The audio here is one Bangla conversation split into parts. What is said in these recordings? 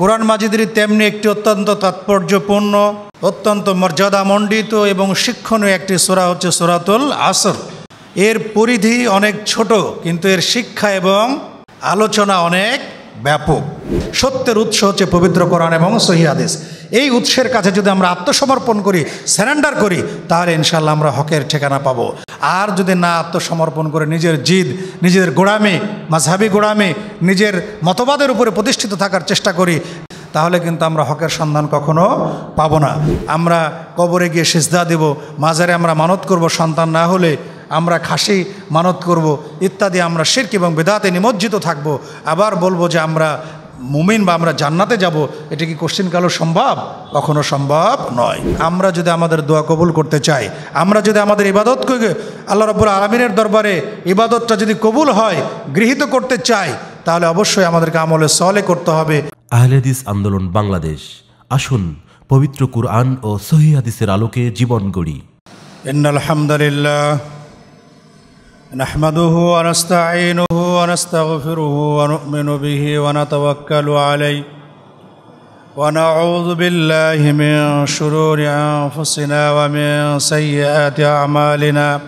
কোরআন মাজিদের তেমনি একটি অত্যন্ত তাৎপর্যপূর্ণ অত্যন্ত মর্যাদামণ্ডিত এবং শিক্ষণীয় একটি সোরা হচ্ছে সোরাতুল আসর এর পরিধি অনেক ছোট কিন্তু এর শিক্ষা এবং আলোচনা অনেক ব্যাপক সত্যের উৎস হচ্ছে পবিত্র কোরআন এবং সহিয়াদেশ এই উৎসের কাছে যদি আমরা আত্মসমর্পণ করি স্যারেন্ডার করি তাহলে ইনশাল্লাহ আমরা হকের ঠিকানা পাবো আর যদি না আত্মসমর্পণ করে নিজের জিদ নিজের গোড়ামে মাঝহাবি গোড়ামে নিজের মতবাদের উপরে প্রতিষ্ঠিত থাকার চেষ্টা করি তাহলে কিন্তু আমরা হকের সন্ধান কখনো পাব না আমরা কবরে গিয়ে সিজদা দেব মাঝারে আমরা মানত করব সন্তান না হলে আমরা খাসি মানত করব ইত্যাদি আমরা শির্ক এবং বেদাতে নিমজ্জিত থাকব আবার বলবো যে আমরা মুমিন বা আমরা জান্নাতে যাব এটা কি কালো সম্ভব কখনো সম্ভব নয় আমরা যদি আমাদের দোয়া কবুল করতে চাই আমরা যদি আমাদের ইবাদতকে আল্লাহ রব্বুর আলমিনের দরবারে ইবাদতটা যদি কবুল হয় গৃহীত করতে চাই তাহলে অবশ্যই আমাদেরকে আমলে সলে করতে হবে আহলেদিস আন্দোলন বাংলাদেশ আসুন পবিত্র কুরআন ও সহি হাদিসের আলোকে জীবন গড়ি আলহামদুলিল্লাহ نحمده ونستعينه ونستغفره ونؤمن به ونتوكل عليه ونعوذ بالله من شرور انفسنا ومن سيئات اعمالنا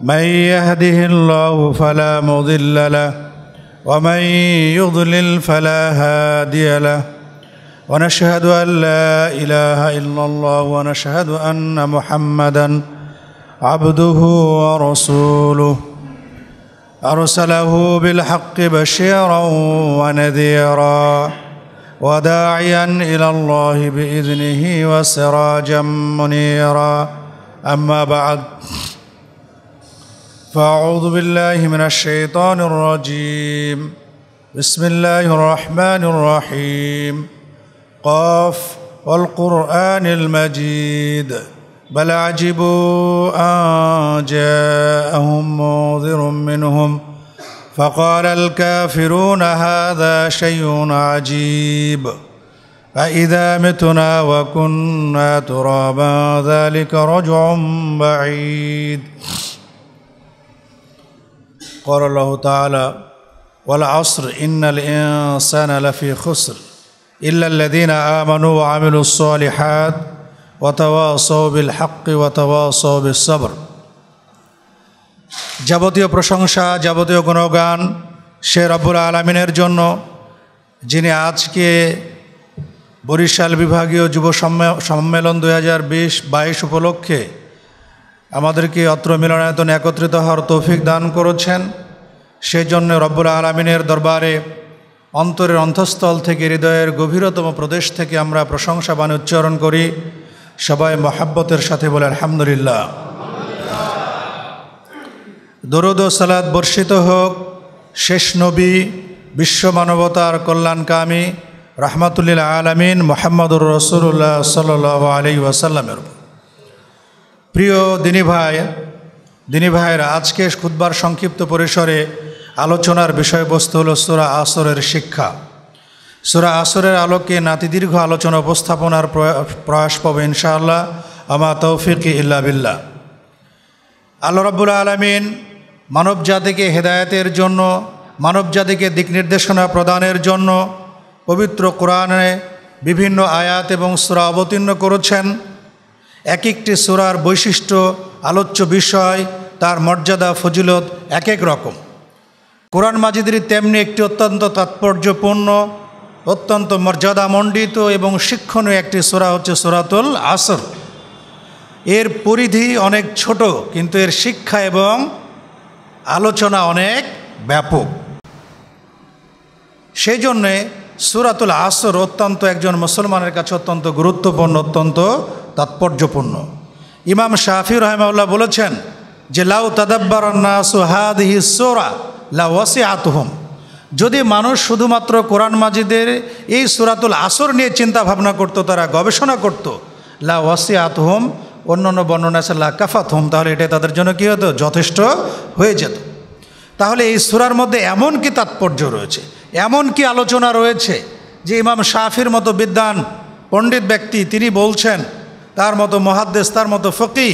من يهده الله فلا مضل له ومن يضلل فلا هادي له ونشهد ان لا اله الا الله ونشهد ان محمدا عبده ورسوله ارسله بالحق بشيرا ونذيرا وداعيا الى الله باذنه وسراجا منيرا اما بعد فاعوذ بالله من الشيطان الرجيم بسم الله الرحمن الرحيم قاف والقران المجيد بل عجبوا أن جاءهم منذر منهم فقال الكافرون هذا شيء عجيب أإذا متنا وكنا ترابا ذلك رجع بعيد قال الله تعالى والعصر إن الإنسان لفي خسر إلا الذين آمنوا وعملوا الصالحات ওয়াতাওয়াসাও বিল হাক্কি ওয়াতাওয়াসাও বিল যাবতীয় প্রশংসা যাবতীয় গুণগান সে রব্বুল আলমিনের জন্য যিনি আজকে বরিশাল বিভাগীয় যুব সম্মেলন দুই হাজার বিশ উপলক্ষে আমাদেরকে অত্র মিলনায়তন একত্রিত হওয়ার তৌফিক দান করেছেন সেই জন্য রব্বুল আলমিনের দরবারে অন্তরের অন্তঃস্থল থেকে হৃদয়ের গভীরতম প্রদেশ থেকে আমরা প্রশংসা বাণী উচ্চারণ করি সবাই মহাব্বতের সাথে বলে আলহামদুলিল্লাহ দরুদ ও সালাদ বর্ষিত হোক শেষ নবী বিশ্ব মানবতার কল্যাণকামী রহমাতুল্লিল আলমিন মোহাম্মদুর রসুল্লাহ সাল আলী ওয়াসাল্লামের প্রিয় দিনী ভাই দিনী ভাইয়েরা আজকে খুদ্বার সংক্ষিপ্ত পরিসরে আলোচনার বিষয়বস্তু হল সুরা আসরের শিক্ষা সুরা আসরের আলোকে নাতিদীর্ঘ আলোচনা উপস্থাপনার প্রয়াস পাবে ইনশাআল্লাহ আমা তৌফিক ইল্লা বিল্লা আল্লা রব্বুল আলমিন মানব জাতিকে হেদায়তের জন্য মানব জাতিকে দিক নির্দেশনা প্রদানের জন্য পবিত্র কোরআনে বিভিন্ন আয়াত এবং সুরা অবতীর্ণ করেছেন এক একটি সুরার বৈশিষ্ট্য আলোচ্য বিষয় তার মর্যাদা ফজিলত এক এক রকম কোরআন মাজিদের তেমনি একটি অত্যন্ত তাৎপর্যপূর্ণ অত্যন্ত মর্যাদামণ্ডিত এবং শিক্ষণীয় একটি সোরা হচ্ছে সোরাতুল আসর এর পরিধি অনেক ছোট কিন্তু এর শিক্ষা এবং আলোচনা অনেক ব্যাপক সেই জন্যে সুরাতুল আসর অত্যন্ত একজন মুসলমানের কাছে অত্যন্ত গুরুত্বপূর্ণ অত্যন্ত তাৎপর্যপূর্ণ ইমাম শাফি রহমাউল্লাহ বলেছেন যে লাউ তাদব্বার নাসু সোরা লা ওয়াসি আতহম যদি মানুষ শুধুমাত্র কোরআন মাজিদের এই সুরাতুল আসর নিয়ে চিন্তা ভাবনা করত তারা গবেষণা করত লা ওয়াসি হোম অন্য অন্য বর্ণনা সে লা কাফাত হোম তাহলে এটা তাদের জন্য কী হতো যথেষ্ট হয়ে যেত তাহলে এই সুরার মধ্যে এমন কি তাৎপর্য রয়েছে এমন কি আলোচনা রয়েছে যে ইমাম শাফির মতো বিদ্যান পণ্ডিত ব্যক্তি তিনি বলছেন তার মতো মহাদ্দেশ তার মতো ফকি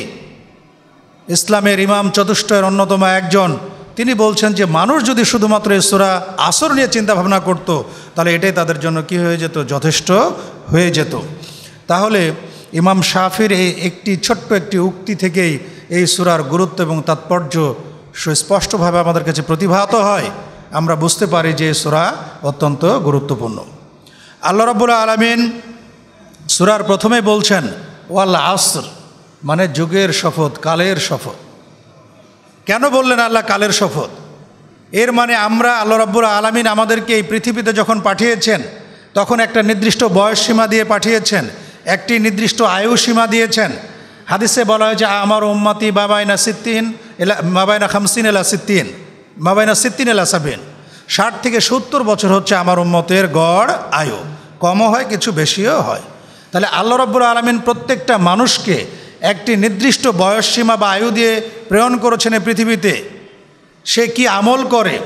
ইসলামের ইমাম চতুষ্টয়ের অন্যতম একজন তিনি বলছেন যে মানুষ যদি শুধুমাত্র এই সুরা আসর নিয়ে চিন্তাভাবনা করত তাহলে এটাই তাদের জন্য কি হয়ে যেত যথেষ্ট হয়ে যেত তাহলে ইমাম শাফির এই একটি ছোট্ট একটি উক্তি থেকেই এই সুরার গুরুত্ব এবং তাৎপর্য সুস্পষ্টভাবে আমাদের কাছে প্রতিভাত হয় আমরা বুঝতে পারি যে সুরা অত্যন্ত গুরুত্বপূর্ণ আল্লাহ রব্বুল আলমিন সুরার প্রথমে বলছেন ওয়াল্লা আসর মানে যুগের শপথ কালের শপথ কেন বললেন আল্লাহ কালের শপথ এর মানে আমরা আল্লাহ রব্বুর আলমিন আমাদেরকে এই পৃথিবীতে যখন পাঠিয়েছেন তখন একটা নির্দিষ্ট বয়স সীমা দিয়ে পাঠিয়েছেন একটি নির্দিষ্ট আয়ু সীমা দিয়েছেন হাদিসে বলা হয়েছে আমার উম্মাতি বাবাই সিদ্দিন এলা বাবাইনা খামসিন এলা সিদ্দিন মাবাইনা সিদ্দিন এলা সাবিন ষাট থেকে সত্তর বছর হচ্ছে আমার উম্মতের গড় আয়ু কমও হয় কিছু বেশিও হয় তাহলে আল্লাহ রব্বুর আলমিন প্রত্যেকটা মানুষকে একটি নির্দিষ্ট বয়সসীমা বা আয়ু দিয়ে প্রেরণ করেছেন এই পৃথিবীতে সে কি আমল করে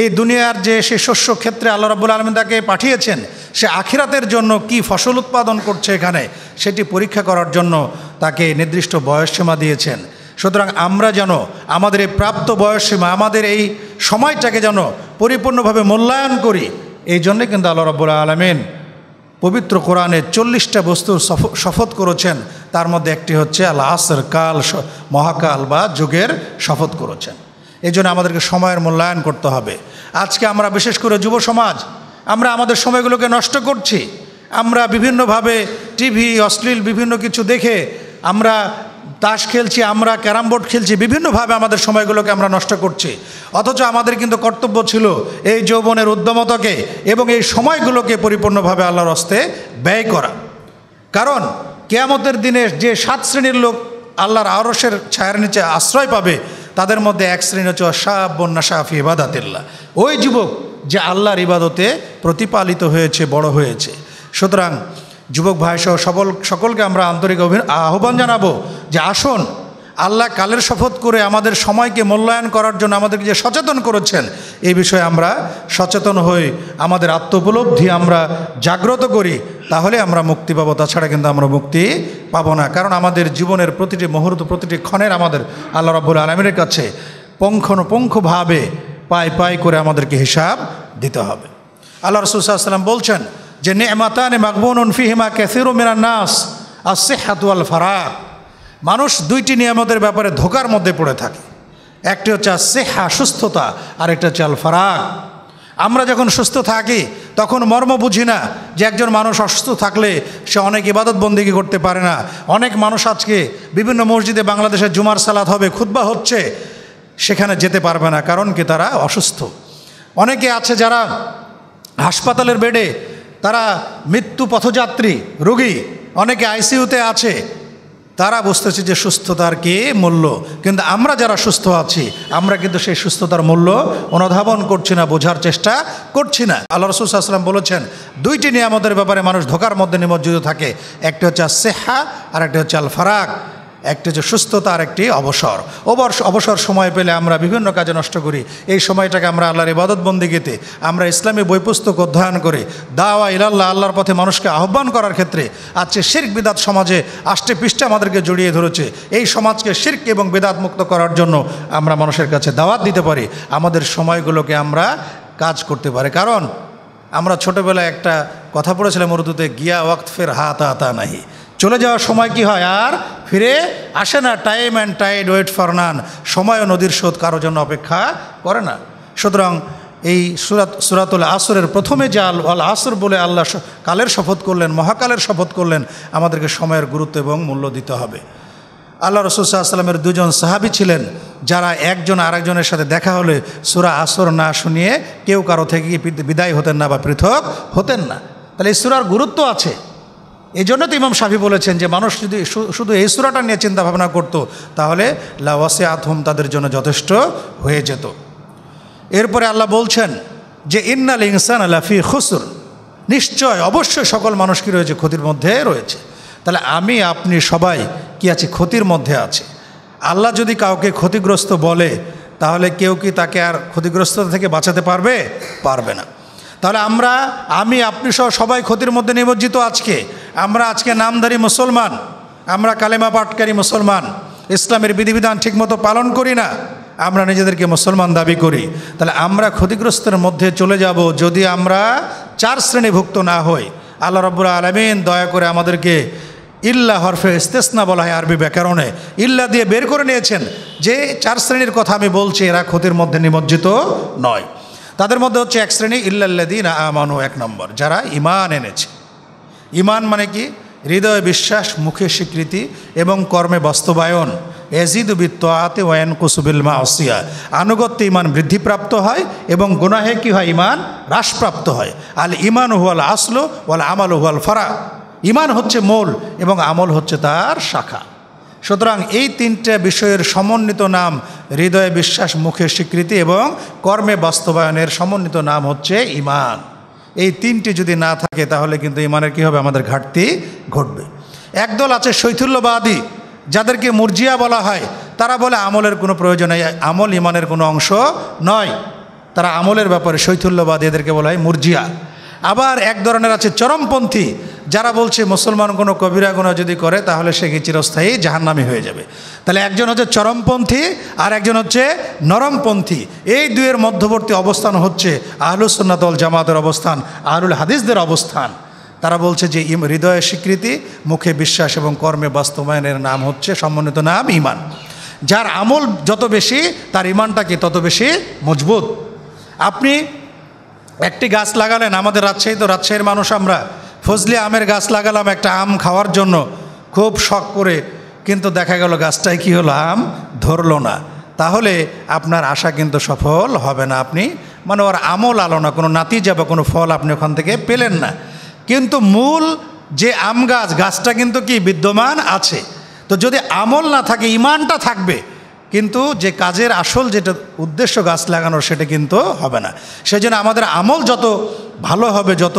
এই দুনিয়ার যে সে শস্য ক্ষেত্রে আল্লাহ রাবুল আলম তাকে পাঠিয়েছেন সে আখিরাতের জন্য কি ফসল উৎপাদন করছে এখানে সেটি পরীক্ষা করার জন্য তাকে নির্দিষ্ট বয়সসীমা দিয়েছেন সুতরাং আমরা যেন আমাদের এই প্রাপ্ত বয়সসীমা আমাদের এই সময়টাকে যেন পরিপূর্ণভাবে মূল্যায়ন করি এই জন্যে কিন্তু আল্লাহ রাবুল আলমিন পবিত্র কোরআনে চল্লিশটা বস্তুর শপথ করেছেন তার মধ্যে একটি হচ্ছে আল আসর কাল মহাকাল বা যুগের শপথ করেছেন এই জন্য আমাদেরকে সময়ের মূল্যায়ন করতে হবে আজকে আমরা বিশেষ করে যুব সমাজ আমরা আমাদের সময়গুলোকে নষ্ট করছি আমরা বিভিন্নভাবে টিভি অশ্লীল বিভিন্ন কিছু দেখে আমরা তাস খেলছি আমরা ক্যারাম বোর্ড খেলছি বিভিন্নভাবে আমাদের সময়গুলোকে আমরা নষ্ট করছি অথচ আমাদের কিন্তু কর্তব্য ছিল এই যৌবনের উদ্যমতাকে এবং এই সময়গুলোকে পরিপূর্ণভাবে আল্লাহর হস্তে ব্যয় করা কারণ কেয়ামতের দিনে যে সাত শ্রেণীর লোক আল্লাহর আরসের ছায়ার নিচে আশ্রয় পাবে তাদের মধ্যে এক শ্রেণী হচ্ছে শাহ বন্যা শাহি ইবাদাতিল্লা ওই যুবক যে আল্লাহর ইবাদতে প্রতিপালিত হয়েছে বড় হয়েছে সুতরাং যুবক ভাইসহ সবল সকলকে আমরা আন্তরিক আহ্বান জানাবো যে আসুন আল্লাহ কালের শপথ করে আমাদের সময়কে মূল্যায়ন করার জন্য আমাদেরকে যে সচেতন করেছেন এই বিষয়ে আমরা সচেতন হই আমাদের আত্ম উপলব্ধি আমরা জাগ্রত করি তাহলে আমরা মুক্তি পাবো তাছাড়া কিন্তু আমরা মুক্তি পাবো না কারণ আমাদের জীবনের প্রতিটি মুহূর্ত প্রতিটি ক্ষণের আমাদের আল্লাহ রব্বুল আলমের কাছে পঙ্খনপঙ্খভাবে পায় পায় করে আমাদেরকে হিসাব দিতে হবে আল্লাহ রসুল সাল্লাম বলছেন যে নেমাতানে মকবুন ফিহিমা ক্যাসিরু মিনার নাস আর সেহাত ফারাক মানুষ দুইটি নিয়ামতের ব্যাপারে ধোকার মধ্যে পড়ে থাকে একটি হচ্ছে আর সেহা সুস্থতা আর একটা হচ্ছে আল ফারাক আমরা যখন সুস্থ থাকি তখন মর্ম বুঝি না যে একজন মানুষ অসুস্থ থাকলে সে অনেক ইবাদত বন্দিগি করতে পারে না অনেক মানুষ আজকে বিভিন্ন মসজিদে বাংলাদেশের জুমার সালাত হবে খুদ্া হচ্ছে সেখানে যেতে পারবে না কারণ কি তারা অসুস্থ অনেকে আছে যারা হাসপাতালের বেডে তারা মৃত্যু পথযাত্রী রোগী অনেকে আইসিইউতে আছে তারা বুঝতেছে যে সুস্থতার কে মূল্য কিন্তু আমরা যারা সুস্থ আছি আমরা কিন্তু সেই সুস্থতার মূল্য অনুধাবন করছি না বোঝার চেষ্টা করছি না আল্লাহ রসুল আসলাম বলেছেন দুইটি নিয়ামতের ব্যাপারে মানুষ ধোকার মধ্যে নিমজ্জিত থাকে একটি হচ্ছে সেহা আর একটি হচ্ছে আল ফারাক একটি যে সুস্থতার একটি অবসর অবর অবসর সময় পেলে আমরা বিভিন্ন কাজে নষ্ট করি এই সময়টাকে আমরা আল্লাহর গেতে আমরা ইসলামী বই পুস্তক অধ্যয়ন করে দাওয়া ইলাল্লাহ আল্লাহর পথে মানুষকে আহ্বান করার ক্ষেত্রে আজকে শির্ক বিদাত সমাজে আষ্টে পৃষ্ঠে আমাদেরকে জড়িয়ে ধরেছে এই সমাজকে শির্ক এবং বেদাত মুক্ত করার জন্য আমরা মানুষের কাছে দাওয়াত দিতে পারি আমাদের সময়গুলোকে আমরা কাজ করতে পারে কারণ আমরা ছোটোবেলায় একটা কথা পড়েছিলাম উর্দুতে গিয়া ওয়াক্ত হাত আতা নাহি চলে যাওয়ার সময় কি হয় আর ফিরে আসে না time and tide wait for none সময় ও নদীর স্রোত কারোর জন্য অপেক্ষা করে না সুতরাং এই সুরাত সুরাতুল আসরের প্রথমে যে আল আল আসর বলে আল্লাহ কালের শপথ করলেন মহাকালের শপথ করলেন আমাদেরকে সময়ের গুরুত্ব এবং মূল্য দিতে হবে আল্লাহ রসুল্লাহামের দুজন সাহাবি ছিলেন যারা একজন আরেকজনের সাথে দেখা হলে সুরা আসর না শুনিয়ে কেউ কারো থেকে বিদায় হতেন না বা পৃথক হতেন না তাহলে এই সুরার গুরুত্ব আছে এই জন্য তো ইমাম শাফি বলেছেন যে মানুষ যদি শুধু এই সুরাটা নিয়ে চিন্তা ভাবনা করতো তাহলে লাওয়াসে আথম তাদের জন্য যথেষ্ট হয়ে যেত এরপরে আল্লাহ বলছেন যে ইন্নাল ইনসান আলাফি খসুর নিশ্চয় অবশ্যই সকল মানুষ কি রয়েছে ক্ষতির মধ্যে রয়েছে তাহলে আমি আপনি সবাই কি আছি ক্ষতির মধ্যে আছে আল্লাহ যদি কাউকে ক্ষতিগ্রস্ত বলে তাহলে কেউ কি তাকে আর ক্ষতিগ্রস্ত থেকে বাঁচাতে পারবে পারবে না তাহলে আমরা আমি আপনি সহ সবাই ক্ষতির মধ্যে নিমজ্জিত আজকে আমরা আজকে নামধারী মুসলমান আমরা কালেমা পাটকারী মুসলমান ইসলামের বিধিবিধান ঠিকমতো পালন করি না আমরা নিজেদেরকে মুসলমান দাবি করি তাহলে আমরা ক্ষতিগ্রস্তের মধ্যে চলে যাব যদি আমরা চার শ্রেণীভুক্ত না হই আল্লাহ রব্বুল আলমিন দয়া করে আমাদেরকে ইল্লা হরফে ইস্তেসনা বলা হয় আরবি ব্যাকরণে ইল্লা দিয়ে বের করে নিয়েছেন যে চার শ্রেণীর কথা আমি বলছি এরা ক্ষতির মধ্যে নিমজ্জিত নয় তাদের মধ্যে হচ্ছে এক শ্রেণী ইল্লাল্লাদিন আমানু এক নম্বর যারা ইমান এনেছে ইমান মানে কি হৃদয় বিশ্বাস মুখে স্বীকৃতি এবং কর্মে বাস্তবায়ন এজিদ বিত্তাতে ওয়ান কুসুবিল মা অসিয়া আনুগত্য ইমান বৃদ্ধিপ্রাপ্ত হয় এবং গুনাহে কি হয় ইমান হ্রাসপ্রাপ্ত হয় আল ইমান হুয়াল আসলো ওয়াল আমাল হুয়াল ফরা ইমান হচ্ছে মূল এবং আমল হচ্ছে তার শাখা সুতরাং এই তিনটা বিষয়ের সমন্বিত নাম হৃদয়ে বিশ্বাস মুখে স্বীকৃতি এবং কর্মে বাস্তবায়নের সমন্বিত নাম হচ্ছে ইমান এই তিনটি যদি না থাকে তাহলে কিন্তু ইমানের কী হবে আমাদের ঘাটতি ঘটবে একদল আছে শৈথুল্যবাদী যাদেরকে মুরজিয়া বলা হয় তারা বলে আমলের কোনো প্রয়োজন নেই আমল ইমানের কোনো অংশ নয় তারা আমলের ব্যাপারে শৈথুল্যবাদী এদেরকে বলা হয় মুরজিয়া আবার এক ধরনের আছে চরমপন্থী যারা বলছে মুসলমান কোনো কবিরা গুণ যদি করে তাহলে সে কি চিরস্থায়ী জাহান্নামি হয়ে যাবে তাহলে একজন হচ্ছে চরমপন্থী আর একজন হচ্ছে নরমপন্থী এই দুয়ের মধ্যবর্তী অবস্থান হচ্ছে সন্নাতল জামাতের অবস্থান আহলুল হাদিসদের অবস্থান তারা বলছে যে ইম হৃদয়ের স্বীকৃতি মুখে বিশ্বাস এবং কর্মে বাস্তবায়নের নাম হচ্ছে সমন্বিত নাম ইমান যার আমল যত বেশি তার ইমানটাকে তত বেশি মজবুত আপনি একটি গাছ লাগালেন আমাদের রাজশাহী তো রাজশাহীর মানুষ আমরা ফজলি আমের গাছ লাগালাম একটা আম খাওয়ার জন্য খুব শখ করে কিন্তু দেখা গেল গাছটায় কি হলো আম ধরলো না তাহলে আপনার আশা কিন্তু সফল হবে না আপনি মানে ওর আমল আলো না কোনো নাতি যাবে কোনো ফল আপনি ওখান থেকে পেলেন না কিন্তু মূল যে আম গাছ গাছটা কিন্তু কি বিদ্যমান আছে তো যদি আমল না থাকে ইমানটা থাকবে কিন্তু যে কাজের আসল যেটা উদ্দেশ্য গাছ লাগানোর সেটা কিন্তু হবে না সেই জন্য আমাদের আমল যত ভালো হবে যত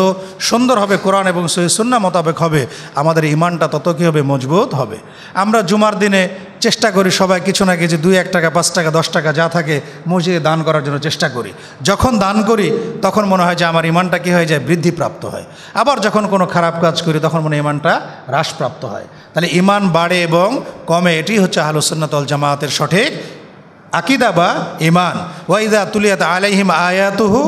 সুন্দর হবে কোরআন এবং সুন্না মোতাবেক হবে আমাদের ইমানটা তত কী হবে মজবুত হবে আমরা জুমার দিনে চেষ্টা করি সবাই কিছু না কিছু দুই এক টাকা পাঁচ টাকা দশ টাকা যা থাকে মসজিদে দান করার জন্য চেষ্টা করি যখন দান করি তখন মনে হয় যে আমার ইমানটা কী হয়ে যায় বৃদ্ধিপ্রাপ্ত হয় আবার যখন কোনো খারাপ কাজ করি তখন মনে ইমানটা হ্রাসপ্রাপ্ত হয় তাহলে ইমান বাড়ে এবং কমে এটি হচ্ছে আলোসন্নাতল জামায়াতের সঠিক আকিদা বা ইমান ওয়াইদা তুলিয়াত আলাইহিম আয়াতুহু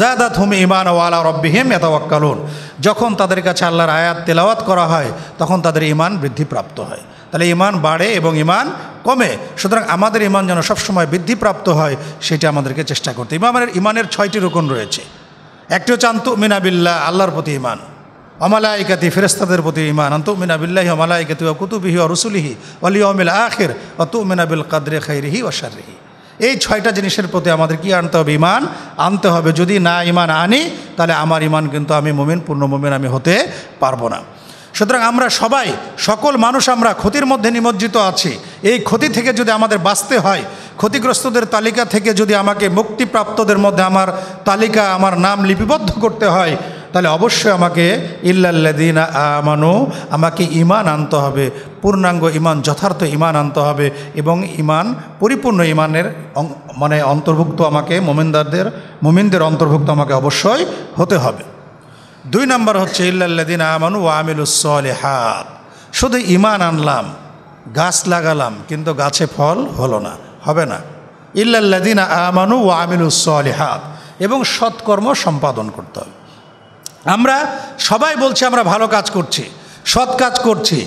জাদাত হুম ইমান ওয়ালা রব্বিহিম এতাওয়াক্কালুন যখন তাদের কাছে আল্লাহর আয়াত তেলাওয়াত করা হয় তখন তাদের ইমান বৃদ্ধিপ্রাপ্ত হয় তাহলে ইমান বাড়ে এবং ইমান কমে সুতরাং আমাদের ইমান যেন সবসময় বৃদ্ধিপ্রাপ্ত হয় সেটা আমাদেরকে চেষ্টা করতে ইমামের ইমানের ছয়টি রোকন রয়েছে একটি হচ্ছে আন্তু মিনাবিল্লা আল্লাহর প্রতি ইমান অমালাইকাতি ফেরেস্তাদের প্রতি ইমান অন্তু মিনা বিল্লাহি অমালাইকাতি ও কুতুবিহি ও রসুলিহি অলিয়মিল আখির অতু বিল কাদরে খাইরিহি ও সারিহি এই ছয়টা জিনিসের প্রতি আমাদের কি আনতে হবে ইমান আনতে হবে যদি না ইমান আনি তাহলে আমার ইমান কিন্তু আমি মোমেন পূর্ণ মোমেন আমি হতে পারবো না সুতরাং আমরা সবাই সকল মানুষ আমরা ক্ষতির মধ্যে নিমজ্জিত আছি এই ক্ষতি থেকে যদি আমাদের বাঁচতে হয় ক্ষতিগ্রস্তদের তালিকা থেকে যদি আমাকে মুক্তিপ্রাপ্তদের মধ্যে আমার তালিকা আমার নাম লিপিবদ্ধ করতে হয় তাহলে অবশ্যই আমাকে ইল্লাল্লাদিনা আমানু আমাকে ইমান আনতে হবে পূর্ণাঙ্গ ইমান যথার্থ ইমান আনতে হবে এবং ইমান পরিপূর্ণ ইমানের মানে অন্তর্ভুক্ত আমাকে মোমিনদারদের মোমিনদের অন্তর্ভুক্ত আমাকে অবশ্যই হতে হবে দুই নম্বর হচ্ছে ইল্লাল্লাদিন আমানু হাত শুধু ইমান আনলাম গাছ লাগালাম কিন্তু গাছে ফল হলো না হবে না ইল্লাল্লাদিন আমানু হাত এবং সৎকর্ম সম্পাদন করতে হবে আমরা সবাই বলছি আমরা ভালো কাজ করছি সৎ কাজ করছি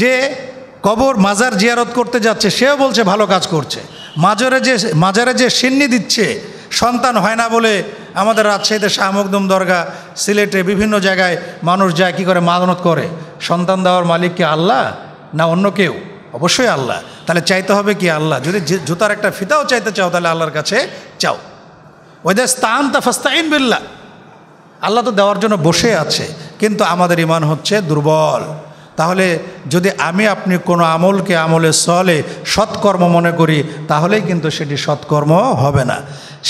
যে কবর মাজার জিয়ারত করতে যাচ্ছে সেও বলছে ভালো কাজ করছে মাজারে যে মাজারে যে সিন্নি দিচ্ছে সন্তান হয় না বলে আমাদের রাজশাহীতে শাহ শাহমকদম দরগা সিলেটে বিভিন্ন জায়গায় মানুষ যায় কী করে মাদনত করে সন্তান দেওয়ার মালিককে আল্লাহ না অন্য কেউ অবশ্যই আল্লাহ তাহলে চাইতে হবে কি আল্লাহ যদি জুতার একটা ফিতাও চাইতে চাও তাহলে আল্লাহর কাছে চাও দেশ স্তান তা ফাস্তাইন বিল্লা আল্লাহ তো দেওয়ার জন্য বসে আছে কিন্তু আমাদের ইমান হচ্ছে দুর্বল তাহলে যদি আমি আপনি কোনো আমলকে আমলে সলে সৎকর্ম মনে করি তাহলেই কিন্তু সেটি সৎকর্ম হবে না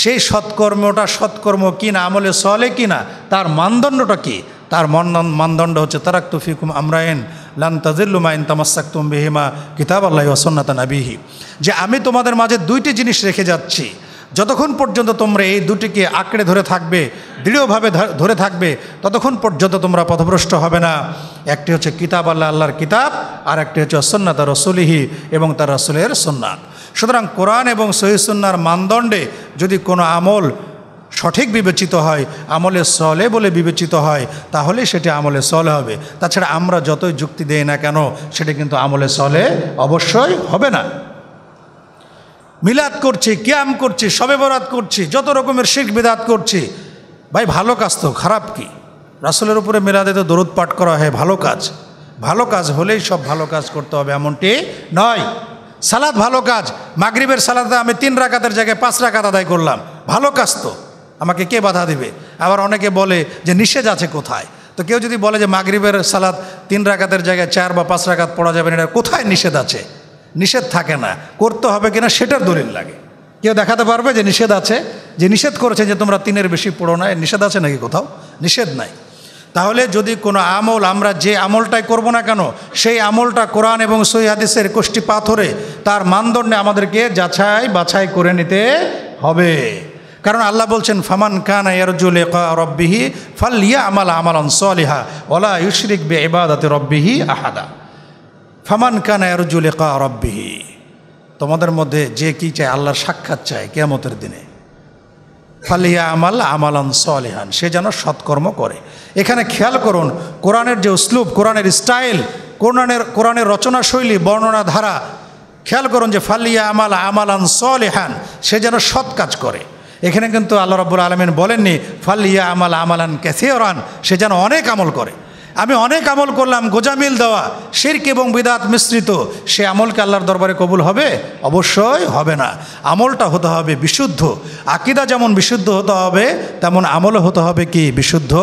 সেই সৎকর্মটা সৎকর্ম কি না আমলে সলে কি না তার মানদণ্ডটা কি তার মানদণ্ড হচ্ছে তারাক তুফিকুম আমরাইন লান তাজিল্লুমাইন তুম বিহিমা কিতাব আল্লাহ ওসন্নাতান আবিহি যে আমি তোমাদের মাঝে দুইটি জিনিস রেখে যাচ্ছি যতক্ষণ পর্যন্ত তোমরা এই দুটিকে আঁকড়ে ধরে থাকবে দৃঢ়ভাবে ধরে থাকবে ততক্ষণ পর্যন্ত তোমরা পথভ্রষ্ট হবে না একটি হচ্ছে কিতাব আল্লাহ আল্লাহর কিতাব আর একটি হচ্ছে সন্ন্যাত রসুলিহি এবং তার রসুলের সন্ন্যাত সুতরাং কোরআন এবং সন্ন্যার মানদণ্ডে যদি কোনো আমল সঠিক বিবেচিত হয় আমলে সলে বলে বিবেচিত হয় তাহলে সেটি আমলে সলে হবে তাছাড়া আমরা যতই যুক্তি দেই না কেন সেটি কিন্তু আমলে সলে অবশ্যই হবে না মিলাদ করছে ক্যাম করছে সবে বরাত করছে যত রকমের শিখ বেদাত করছে ভাই ভালো কাজ তো খারাপ কি রাসুলের উপরে মেলাদে তো দরদ পাঠ করা হয় ভালো কাজ ভালো কাজ হলেই সব ভালো কাজ করতে হবে এমনটি নয় সালাদ ভালো কাজ মাগরীবের সালাদে আমি তিন রাকাতের জায়গায় পাঁচ রাকাত আদায় করলাম ভালো কাজ তো আমাকে কে বাধা দিবে আবার অনেকে বলে যে নিষেধ আছে কোথায় তো কেউ যদি বলে যে মাগরীবের সালাদ তিন রাকাতের জায়গায় চার বা পাঁচ রাকাত পড়া যাবে না এটা কোথায় নিষেধ আছে নিষেধ থাকে না করতে হবে কিনা সেটার দলিল লাগে কেউ দেখাতে পারবে যে নিষেধ আছে যে নিষেধ করেছে যে তোমরা তিনের বেশি পড়ো না নিষেধ আছে নাকি কোথাও নিষেধ নাই তাহলে যদি কোনো আমল আমরা যে আমলটাই করব না কেন সেই আমলটা কোরআন এবং হাদিসের কোষ্টি পাথরে তার মানদণ্ডে আমাদেরকে যাচাই বাছাই করে নিতে হবে কারণ আল্লাহ বলছেন ফামান খান ইয়ারজুল রব্বিহি ফাল ইয়া আমাল আমালন সলিহা ওলা ইউশরিক বে এবাদাতে রব্বিহি আহাদা ফামান কান এরজুল একা রব্বিহি তোমাদের মধ্যে যে কি চায় আল্লাহর সাক্ষাৎ চায় কেয়ামতের দিনে ফালিয়া আমাল আমালান সলিহান সে যেন সৎকর্ম করে এখানে খেয়াল করুন কোরআনের যে স্লুপ কোরআনের স্টাইল কোরআনের কোরআনের রচনা শৈলী বর্ণনা ধারা খেয়াল করুন যে ফালিয়া আমাল আমালান সলিহান সে যেন সৎ কাজ করে এখানে কিন্তু আল্লাহ রব্বুল আলমিন বলেননি ফালিয়া আমাল আমালান ক্যাথিওরান সে যেন অনেক আমল করে আমি অনেক আমল করলাম গোজামিল দেওয়া শিরক এবং বিদাত মিশ্রিত সে আমলকে আল্লাহর দরবারে কবুল হবে অবশ্যই হবে না আমলটা হতে হবে বিশুদ্ধ আকিদা যেমন বিশুদ্ধ হতে হবে তেমন আমলও হতে হবে কি বিশুদ্ধ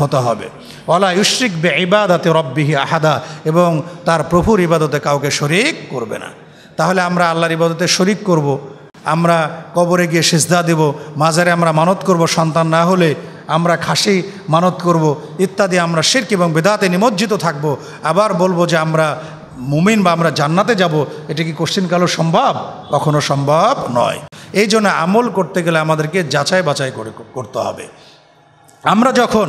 হতে হবে অলা ইউশ্রিক বে ইবাদাতে রব্বিহি আহাদা এবং তার প্রভুর ইবাদতে কাউকে শরিক করবে না তাহলে আমরা আল্লাহর ইবাদতে শরিক করব। আমরা কবরে গিয়ে সিজদা দেব মাজারে আমরা মানত করব সন্তান না হলে আমরা খাসি মানত করব ইত্যাদি আমরা শির্ক এবং বেদাতে নিমজ্জিত থাকব আবার বলবো যে আমরা মুমিন বা আমরা জান্নাতে যাব এটা কি কোশ্চিনকালও সম্ভব কখনো সম্ভব নয় এই জন্য আমল করতে গেলে আমাদেরকে যাচাই বাছাই করে করতে হবে আমরা যখন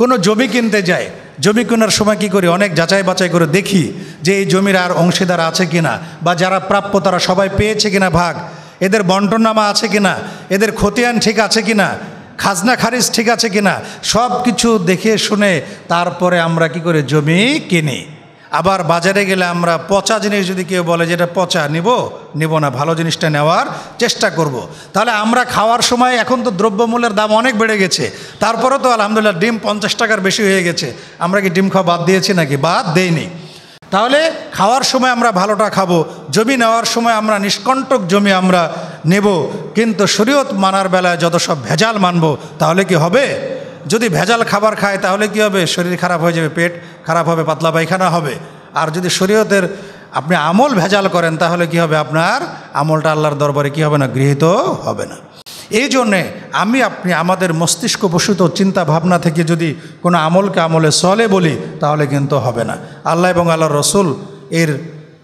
কোনো জমি কিনতে যাই জমি কেনার সময় কি করি অনেক যাচাই বাছাই করে দেখি যে এই জমির আর অংশীদার আছে কিনা বা যারা প্রাপ্য তারা সবাই পেয়েছে কিনা ভাগ এদের নামা আছে কিনা এদের খতিয়ান ঠিক আছে কিনা খাজনা খারিজ ঠিক আছে কিনা সব কিছু দেখে শুনে তারপরে আমরা কি করে জমি কিনি আবার বাজারে গেলে আমরা পচা জিনিস যদি কেউ বলে যেটা পচা নিব নিব না ভালো জিনিসটা নেওয়ার চেষ্টা করব। তাহলে আমরা খাওয়ার সময় এখন তো দ্রব্যমূল্যের দাম অনেক বেড়ে গেছে তারপরে তো আলহামদুলিল্লাহ ডিম পঞ্চাশ টাকার বেশি হয়ে গেছে আমরা কি ডিম খাওয়া বাদ দিয়েছি নাকি বাদ দেইনি তাহলে খাওয়ার সময় আমরা ভালোটা খাবো জমি নেওয়ার সময় আমরা নিষ্কণ্টক জমি আমরা নেব কিন্তু শরীয়ত মানার বেলায় যত সব ভেজাল মানব তাহলে কি হবে যদি ভেজাল খাবার খায় তাহলে কি হবে শরীর খারাপ হয়ে যাবে পেট খারাপ হবে পাতলা পায়খানা হবে আর যদি শরীয়তের আপনি আমল ভেজাল করেন তাহলে কি হবে আপনার আমলটা আল্লাহর দরবারে কি হবে না গৃহীত হবে না এই জন্যে আমি আপনি আমাদের মস্তিষ্কবসিত চিন্তা ভাবনা থেকে যদি কোনো আমলকে আমলে সলে বলি তাহলে কিন্তু হবে না আল্লাহ এবং আল্লাহ রসুল এর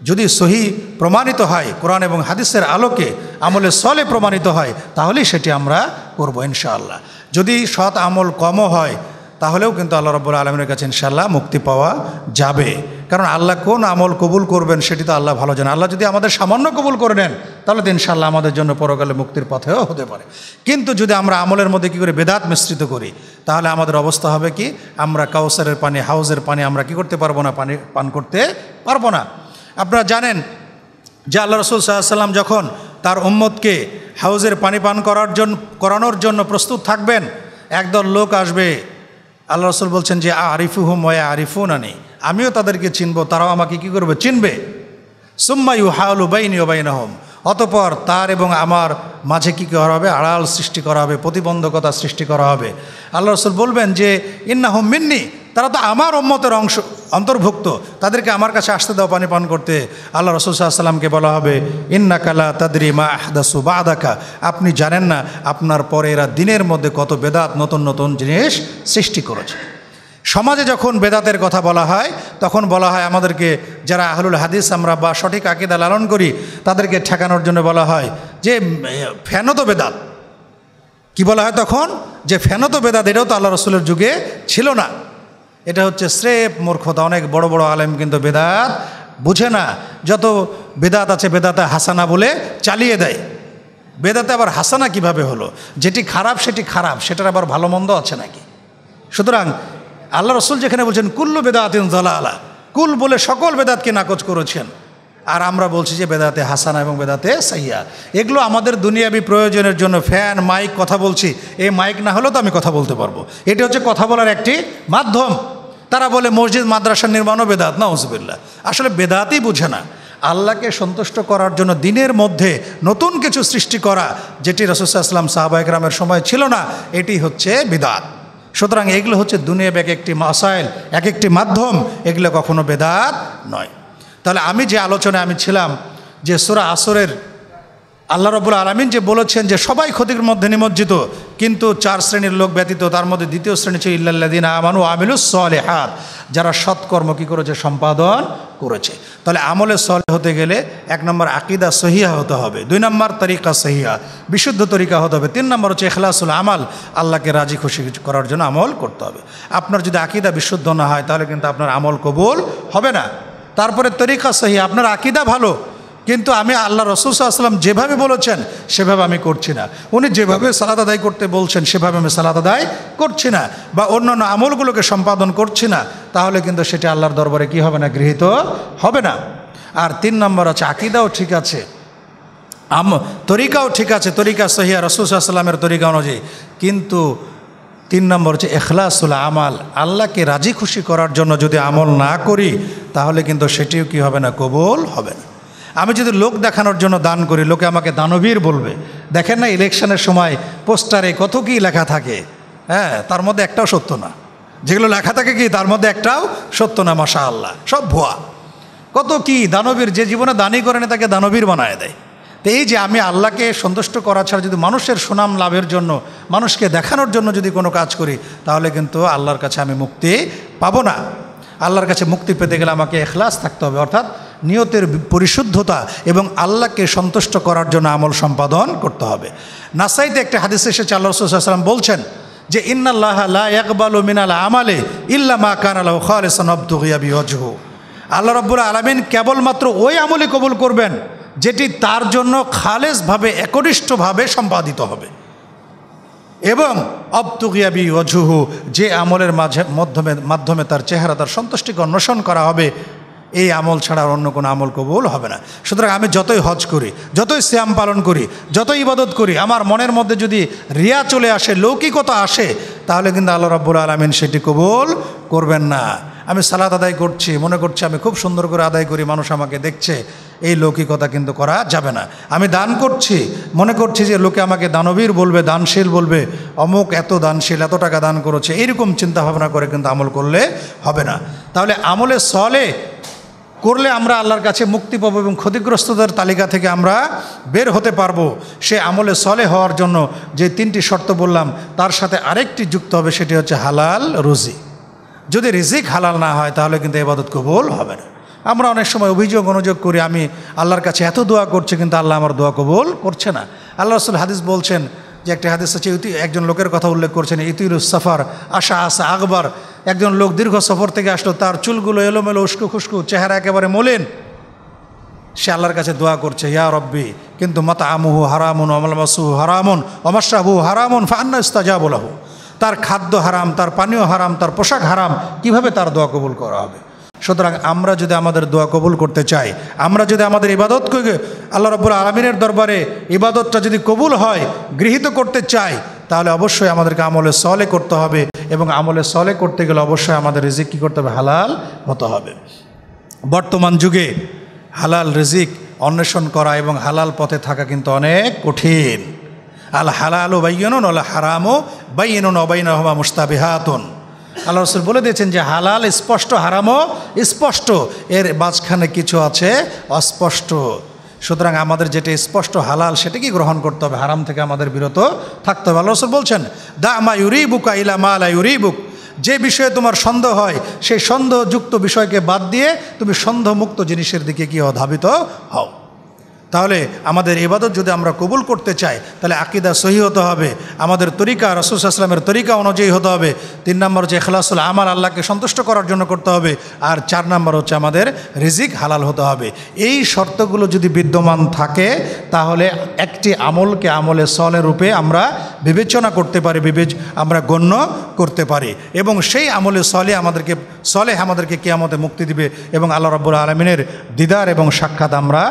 যদি সহি প্রমাণিত হয় কোরআন এবং হাদিসের আলোকে আমলে সলে প্রমাণিত হয় তাহলেই সেটি আমরা করবো ইনশাআল্লাহ যদি সৎ আমল কমও হয় তাহলেও কিন্তু আল্লাহ রব্বুল আলমের কাছে ইনশাল্লাহ মুক্তি পাওয়া যাবে কারণ আল্লাহ কোন আমল কবুল করবেন সেটি তো আল্লাহ ভালো জানে আল্লাহ যদি আমাদের সামান্য কবুল করে নেন তাহলে তো ইনশাল্লাহ আমাদের জন্য পরকালে মুক্তির পথেও হতে পারে কিন্তু যদি আমরা আমলের মধ্যে কী করে বেদাত মিশ্রিত করি তাহলে আমাদের অবস্থা হবে কি আমরা কাউসারের পানি হাউজের পানি আমরা কি করতে পারবো না পানি পান করতে পারবো না আপনারা জানেন যে আল্লাহ রসুল সাল্লাম যখন তার উম্মতকে হাউজের পানি পান করার জন্য করানোর জন্য প্রস্তুত থাকবেন একদল লোক আসবে আল্লাহ রসুল বলছেন যে আরিফু হুম ওয়া আরিফুন আনি আমিও তাদেরকে চিনবো তারাও আমাকে কি করবে চিনবে সুম্মা ইউ হাউলু বাইনি হোম অতপর তার এবং আমার মাঝে কী করা হবে আড়াল সৃষ্টি করা হবে প্রতিবন্ধকতা সৃষ্টি করা হবে আল্লাহ রসুল বলবেন যে ইন্না হোম মিন্নি তারা তো আমার অম্মতের অংশ অন্তর্ভুক্ত তাদেরকে আমার কাছে আসতে দাও পানি পান করতে আল্লাহ রসুল সাল্লামকে বলা হবে ইন্না কালা তাদরি মা আহদাসু বা আদাকা আপনি জানেন না আপনার পরে এরা দিনের মধ্যে কত বেদাত নতুন নতুন জিনিস সৃষ্টি করেছে সমাজে যখন বেদাতের কথা বলা হয় তখন বলা হয় আমাদেরকে যারা আহলুল হাদিস আমরা বা সঠিক আকিদা লালন করি তাদেরকে ঠেকানোর জন্য বলা হয় যে ফেনত বেদাত কি বলা হয় তখন যে ফেনত বেদাত এটাও তো আল্লাহ রসুলের যুগে ছিল না এটা হচ্ছে স্রেফ মূর্খতা অনেক বড় বড় আলেম কিন্তু বেদাত বুঝে না যত বেদাত আছে বেদাতে হাসানা বলে চালিয়ে দেয় বেদাতে আবার হাসানা কিভাবে হলো যেটি খারাপ সেটি খারাপ সেটার আবার ভালো মন্দ আছে নাকি সুতরাং আল্লাহ রসুল যেখানে বলছেন কুল্লু বেদাতিন জলা আলা কুল বলে সকল বেদাতকে নাকচ করেছেন আর আমরা বলছি যে বেদাতে হাসানা এবং বেদাতে সাইয়া এগুলো আমাদের দুনিয়াবি প্রয়োজনের জন্য ফ্যান মাইক কথা বলছি এই মাইক না হলেও তো আমি কথা বলতে পারবো এটি হচ্ছে কথা বলার একটি মাধ্যম তারা বলে মসজিদ মাদ্রাসা নির্মাণও বেদাত না উজবিল্লা আসলে বেদাতই বুঝে না আল্লাহকে সন্তুষ্ট করার জন্য দিনের মধ্যে নতুন কিছু সৃষ্টি করা যেটি রসুসাল্লাম সাহাবা একরামের সময় ছিল না এটি হচ্ছে বেদাত সুতরাং এগুলো হচ্ছে দুনিয়া এক একটি মাসাইল এক একটি মাধ্যম এগুলো কখনো বেদাত নয় তাহলে আমি যে আলোচনায় আমি ছিলাম যে সুরা আসরের আল্লাহ রবুল আলমিন যে বলেছেন যে সবাই ক্ষতির মধ্যে নিমজ্জিত কিন্তু চার শ্রেণীর লোক ব্যতীত তার মধ্যে দ্বিতীয় শ্রেণী ছিল ইল্লাদিন আমানু আমিলু সলেহাত যারা সৎকর্ম কী করেছে সম্পাদন করেছে তাহলে আমলে সলে হতে গেলে এক নম্বর আকিদা সহিয়া হতে হবে দুই নম্বর তরিকা সহিয়া বিশুদ্ধ তরিকা হতে হবে তিন নম্বর হচ্ছে এখলাসুল আমাল আল্লাহকে রাজি খুশি করার জন্য আমল করতে হবে আপনার যদি আকিদা বিশুদ্ধ না হয় তাহলে কিন্তু আপনার আমল কবুল হবে না তারপরে তরিকা সহি আপনার আকিদা ভালো কিন্তু আমি আল্লাহ আসলাম যেভাবে বলেছেন সেভাবে আমি করছি না উনি যেভাবে সালাদ আদায় করতে বলছেন সেভাবে আমি সালাদ আদায় করছি না বা অন্যান্য আমলগুলোকে সম্পাদন করছি না তাহলে কিন্তু সেটা আল্লাহর দরবারে কি হবে না গৃহীত হবে না আর তিন নম্বর আছে আকিদাও ঠিক আছে আম তরিকাও ঠিক আছে তরিকা সহিয়া আসলামের তরিকা অনুযায়ী কিন্তু তিন নম্বর হচ্ছে এখলাসুল আমাল আল্লাহকে রাজি খুশি করার জন্য যদি আমল না করি তাহলে কিন্তু সেটিও কি হবে না কবুল হবে না আমি যদি লোক দেখানোর জন্য দান করি লোকে আমাকে দানবীর বলবে দেখেন না ইলেকশনের সময় পোস্টারে কত কি লেখা থাকে হ্যাঁ তার মধ্যে একটাও সত্য না যেগুলো লেখা থাকে কি তার মধ্যে একটাও সত্য না মাসা আল্লাহ সব ভুয়া কত কি দানবীর যে জীবনে দানই করেনি তাকে দানবীর বানায় দেয় তো এই যে আমি আল্লাহকে সন্তুষ্ট করা ছাড়া যদি মানুষের সুনাম লাভের জন্য মানুষকে দেখানোর জন্য যদি কোনো কাজ করি তাহলে কিন্তু আল্লাহর কাছে আমি মুক্তি পাবো না আল্লাহর কাছে মুক্তি পেতে গেলে আমাকে এখলাস থাকতে হবে অর্থাৎ নিয়তের পরিশুদ্ধতা এবং আল্লাহকে সন্তুষ্ট করার জন্য আমল সম্পাদন করতে হবে নাসাইতে একটা হাদিস এসে আল্লাহ রসুলাম বলছেন যে ইন্নাল্লাহ একবাল মিনাল আমালে ইল্লামা কান আল্লাহ আল্লাহ রব্বুল আলমিন কেবলমাত্র ওই আমলই কবুল করবেন যেটি তার জন্য খালেজভাবে একনিষ্ঠভাবে সম্পাদিত হবে এবং অপ্তুগিয়াবি অজুহু যে আমলের মাঝে মাধ্যমে মাধ্যমে তার চেহারা তার সন্তুষ্টিকে অন্বেষণ করা হবে এই আমল ছাড়া অন্য কোনো আমল কবুল হবে না সুতরাং আমি যতই হজ করি যতই শ্যাম পালন করি যতই ইবাদত করি আমার মনের মধ্যে যদি রিয়া চলে আসে লৌকিকতা আসে তাহলে কিন্তু আল্লাহ রাব্বুল আলমিন সেটি কবুল করবেন না আমি সালাদ আদায় করছি মনে করছি আমি খুব সুন্দর করে আদায় করি মানুষ আমাকে দেখছে এই লৌকিকতা কিন্তু করা যাবে না আমি দান করছি মনে করছি যে লোকে আমাকে দানবীর বলবে দানশীল বলবে অমুক এত দানশীল এত টাকা দান করেছে এইরকম চিন্তাভাবনা করে কিন্তু আমল করলে হবে না তাহলে আমলে সলে করলে আমরা আল্লাহর কাছে মুক্তি পাবো এবং ক্ষতিগ্রস্তদের তালিকা থেকে আমরা বের হতে পারবো সে আমলে সলে হওয়ার জন্য যে তিনটি শর্ত বললাম তার সাথে আরেকটি যুক্ত হবে সেটি হচ্ছে হালাল রুজি যদি রিজিক হালাল না হয় তাহলে কিন্তু এবাদত কবুল হবে না আমরা অনেক সময় অভিযোগ অনুযোগ করি আমি আল্লাহর কাছে এত দোয়া করছি কিন্তু আল্লাহ আমার দোয়া কবুল করছে না আল্লাহ রসুল হাদিস বলছেন যে একটা হাদিস আছে ইতি একজন লোকের কথা উল্লেখ করছেন ইতিউল সফার আশা আসা আকবর একজন লোক দীর্ঘ সফর থেকে আসলো তার চুলগুলো এলোমেলো উস্কু খুস্কু চেহারা একেবারে মলিন সে আল্লাহর কাছে দোয়া করছে ইয়া রব্বি কিন্তু মাতা আমুহু হারামুন অমল মাসুহু হারামুন অমাসাবু হারামুন ফান্না ইস্তাজা বলাহু তার খাদ্য হারাম তার পানীয় হারাম তার পোশাক হারাম কিভাবে তার দোয়া কবুল করা হবে সুতরাং আমরা যদি আমাদের দোয়া কবুল করতে চাই আমরা যদি আমাদের ইবাদতকে আল্লাহ রব্বুল আলমিনের দরবারে ইবাদতটা যদি কবুল হয় গৃহীত করতে চাই তাহলে অবশ্যই আমাদেরকে আমলে সলে করতে হবে এবং আমলে সলে করতে গেলে অবশ্যই আমাদের রিজিক কী করতে হবে হালাল হতে হবে বর্তমান যুগে হালাল রিজিক অন্বেষণ করা এবং হালাল পথে থাকা কিন্তু অনেক কঠিন আল হালাল বাইয়ন আল হারামো বাইন অবাইন হবা মুস্তাবিহাতন আল্লাহ রসুল বলে দিয়েছেন যে হালাল স্পষ্ট হারামও স্পষ্ট এর মাঝখানে কিছু আছে অস্পষ্ট সুতরাং আমাদের যেটা স্পষ্ট হালাল সেটা কি গ্রহণ করতে হবে হারাম থেকে আমাদের বিরত থাকতে হবে আল্লাহ রসুল বলছেন দা মা ইউরি বুক আইলা মা আলা ইউরি বুক যে বিষয়ে তোমার সন্দেহ হয় সেই সন্দেহযুক্ত বিষয়কে বাদ দিয়ে তুমি সন্দেহমুক্ত জিনিসের দিকে কি অধাবিত হও তাহলে আমাদের এবাদত যদি আমরা কবুল করতে চাই তাহলে আকিদা সহি হতে হবে আমাদের তরিকা আসলামের তরিকা অনুযায়ী হতে হবে তিন নম্বর হচ্ছে এখলাসুল আমার আল্লাহকে সন্তুষ্ট করার জন্য করতে হবে আর চার নম্বর হচ্ছে আমাদের রিজিক হালাল হতে হবে এই শর্তগুলো যদি বিদ্যমান থাকে তাহলে একটি আমলকে আমলে সলের রূপে আমরা বিবেচনা করতে পারি বিবেচ আমরা গণ্য করতে পারি এবং সেই আমলে সলে আমাদেরকে সলেহ আমাদেরকে কেয়ামতে মুক্তি দিবে এবং আল্লাহ রব্বুল আলমিনের দিদার এবং সাক্ষাৎ আমরা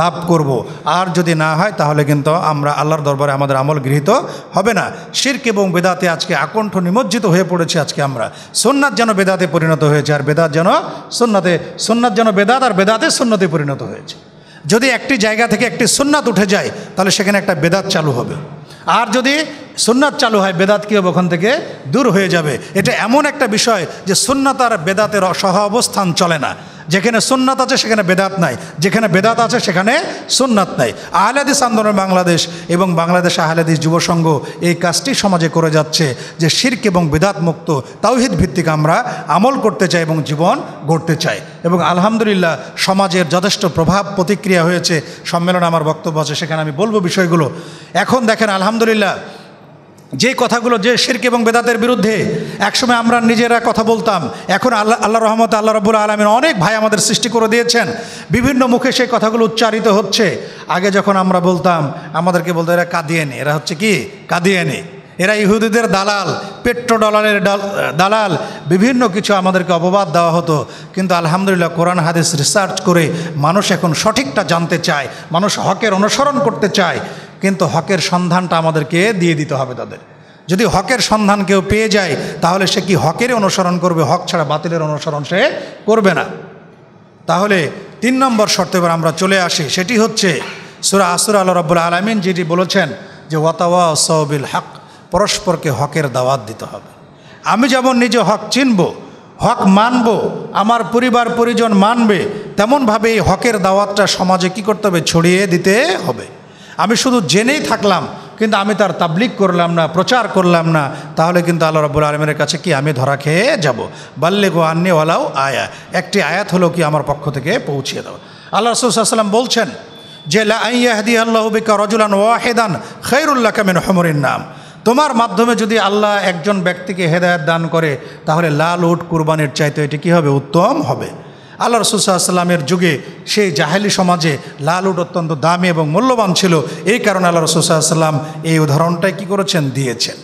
লাভ করব। আর যদি না হয় তাহলে কিন্তু আমরা আল্লাহর দরবারে আমাদের আমল গৃহীত হবে না শির্ক এবং বেদাতে আজকে আকণ্ঠ নিমজ্জিত হয়ে পড়েছে আজকে আমরা সোননাথ যেন বেদাতে পরিণত হয়েছে আর বেদাত যেন সোননাথে সোননাথ যেন বেদাত আর বেদাতে সুন্নতে পরিণত হয়েছে যদি একটি জায়গা থেকে একটি সুন্নাত উঠে যায় তাহলে সেখানে একটা বেদাত চালু হবে আর যদি সুন্নাত চালু হয় বেদাত কি হবে ওখান থেকে দূর হয়ে যাবে এটা এমন একটা বিষয় যে সুন্নাত আর বেদাতের সহ অবস্থান চলে না যেখানে সুন্নাত আছে সেখানে বেদাত নাই যেখানে বেদাত আছে সেখানে সুন্নাত নাই আহলাদিস আন্দোলন বাংলাদেশ এবং বাংলাদেশ আহলাদিস যুবসংঘ এই কাজটি সমাজে করে যাচ্ছে যে শির্ক এবং বেদাত মুক্ত তাওহিদ ভিত্তিক আমরা আমল করতে চাই এবং জীবন গড়তে চাই এবং আলহামদুলিল্লাহ সমাজের যথেষ্ট প্রভাব প্রতিক্রিয়া হয়েছে সম্মেলনে আমার বক্তব্য আছে সেখানে আমি বলবো বিষয়গুলো এখন দেখেন আলহামদুলিল্লাহ যে কথাগুলো যে শির্ক এবং বেদাতের বিরুদ্ধে একসময় আমরা নিজেরা কথা বলতাম এখন আল্লাহ আল্লাহ রহমত আল্লাহ রব্বুল আলমের অনেক ভাই আমাদের সৃষ্টি করে দিয়েছেন বিভিন্ন মুখে সেই কথাগুলো উচ্চারিত হচ্ছে আগে যখন আমরা বলতাম আমাদেরকে বলতো এরা নে এরা হচ্ছে কি নে এরা ইহুদিদের দালাল পেট্রো ডলারের দালাল বিভিন্ন কিছু আমাদেরকে অপবাদ দেওয়া হতো কিন্তু আলহামদুলিল্লাহ কোরআন হাদিস রিসার্চ করে মানুষ এখন সঠিকটা জানতে চায় মানুষ হকের অনুসরণ করতে চায় কিন্তু হকের সন্ধানটা আমাদেরকে দিয়ে দিতে হবে তাদের যদি হকের সন্ধান কেউ পেয়ে যায় তাহলে সে কি হকের অনুসরণ করবে হক ছাড়া বাতিলের অনুসরণ সে করবে না তাহলে তিন নম্বর শর্ত এবার আমরা চলে আসি সেটি হচ্ছে সুরা আসুর আল রব্বুল আলমিন যেটি বলেছেন যে ওয়াতাওয়া সৌবিল হক পরস্পরকে হকের দাওয়াত দিতে হবে আমি যেমন নিজে হক চিনব হক মানব আমার পরিবার পরিজন মানবে তেমনভাবে এই হকের দাওয়াতটা সমাজে কি করতে হবে ছড়িয়ে দিতে হবে আমি শুধু জেনেই থাকলাম কিন্তু আমি তার তাবলিক করলাম না প্রচার করলাম না তাহলে কিন্তু আল্লাহ রব্বুল আলমের কাছে কি আমি ধরা খেয়ে যাব বাল্যে গো আন্নি আয়া একটি আয়াত হলো কি আমার পক্ষ থেকে পৌঁছিয়ে দেবো আল্লাহ রসুলাম বলছেন যে লাহাদি আল্লাহবিকা রজুলান ওয়াহেদান খৈরুল্লাহ কামিন হমরিন নাম তোমার মাধ্যমে যদি আল্লাহ একজন ব্যক্তিকে হেদায়ত দান করে তাহলে লাল উট কুরবানির চাইতে এটি কি হবে উত্তম হবে আল্লাহ রসুলসাল্লামের যুগে সেই জাহেলি সমাজে লাল উড অত্যন্ত দামি এবং মূল্যবান ছিল এই কারণে আল্লাহ রসুলসাল্লাম এই উদাহরণটাই কী করেছেন দিয়েছেন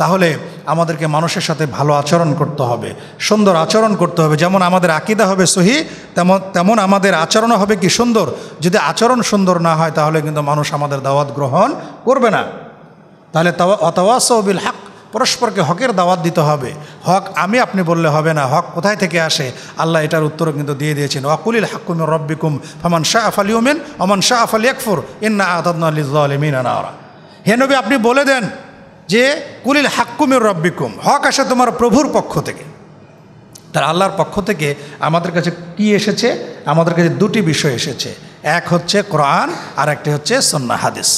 তাহলে আমাদেরকে মানুষের সাথে ভালো আচরণ করতে হবে সুন্দর আচরণ করতে হবে যেমন আমাদের আকিদা হবে সহি তেমন তেমন আমাদের আচরণও হবে কি সুন্দর যদি আচরণ সুন্দর না হয় তাহলে কিন্তু মানুষ আমাদের দাওয়াত গ্রহণ করবে না তাহলে অতওয়াস বিল হাক পরস্পরকে হকের দাওয়াত দিতে হবে হক আমি আপনি বললে হবে না হক কোথায় থেকে আসে আল্লাহ এটার উত্তরও কিন্তু দিয়ে দিয়েছেন অকুলিল হাকুম রব্বিকুম ফমান শাহ আফ আলী ওমেন অমান শাহ আফ আলী আকফুর ইন্না আদাদিন হেনবি আপনি বলে দেন যে কুলিল হাক্কুমের রব্বিকুম হক আসে তোমার প্রভুর পক্ষ থেকে তার আল্লাহর পক্ষ থেকে আমাদের কাছে কি এসেছে আমাদের কাছে দুটি বিষয় এসেছে এক হচ্ছে কোরআন আর একটি হচ্ছে সন্না হাদিস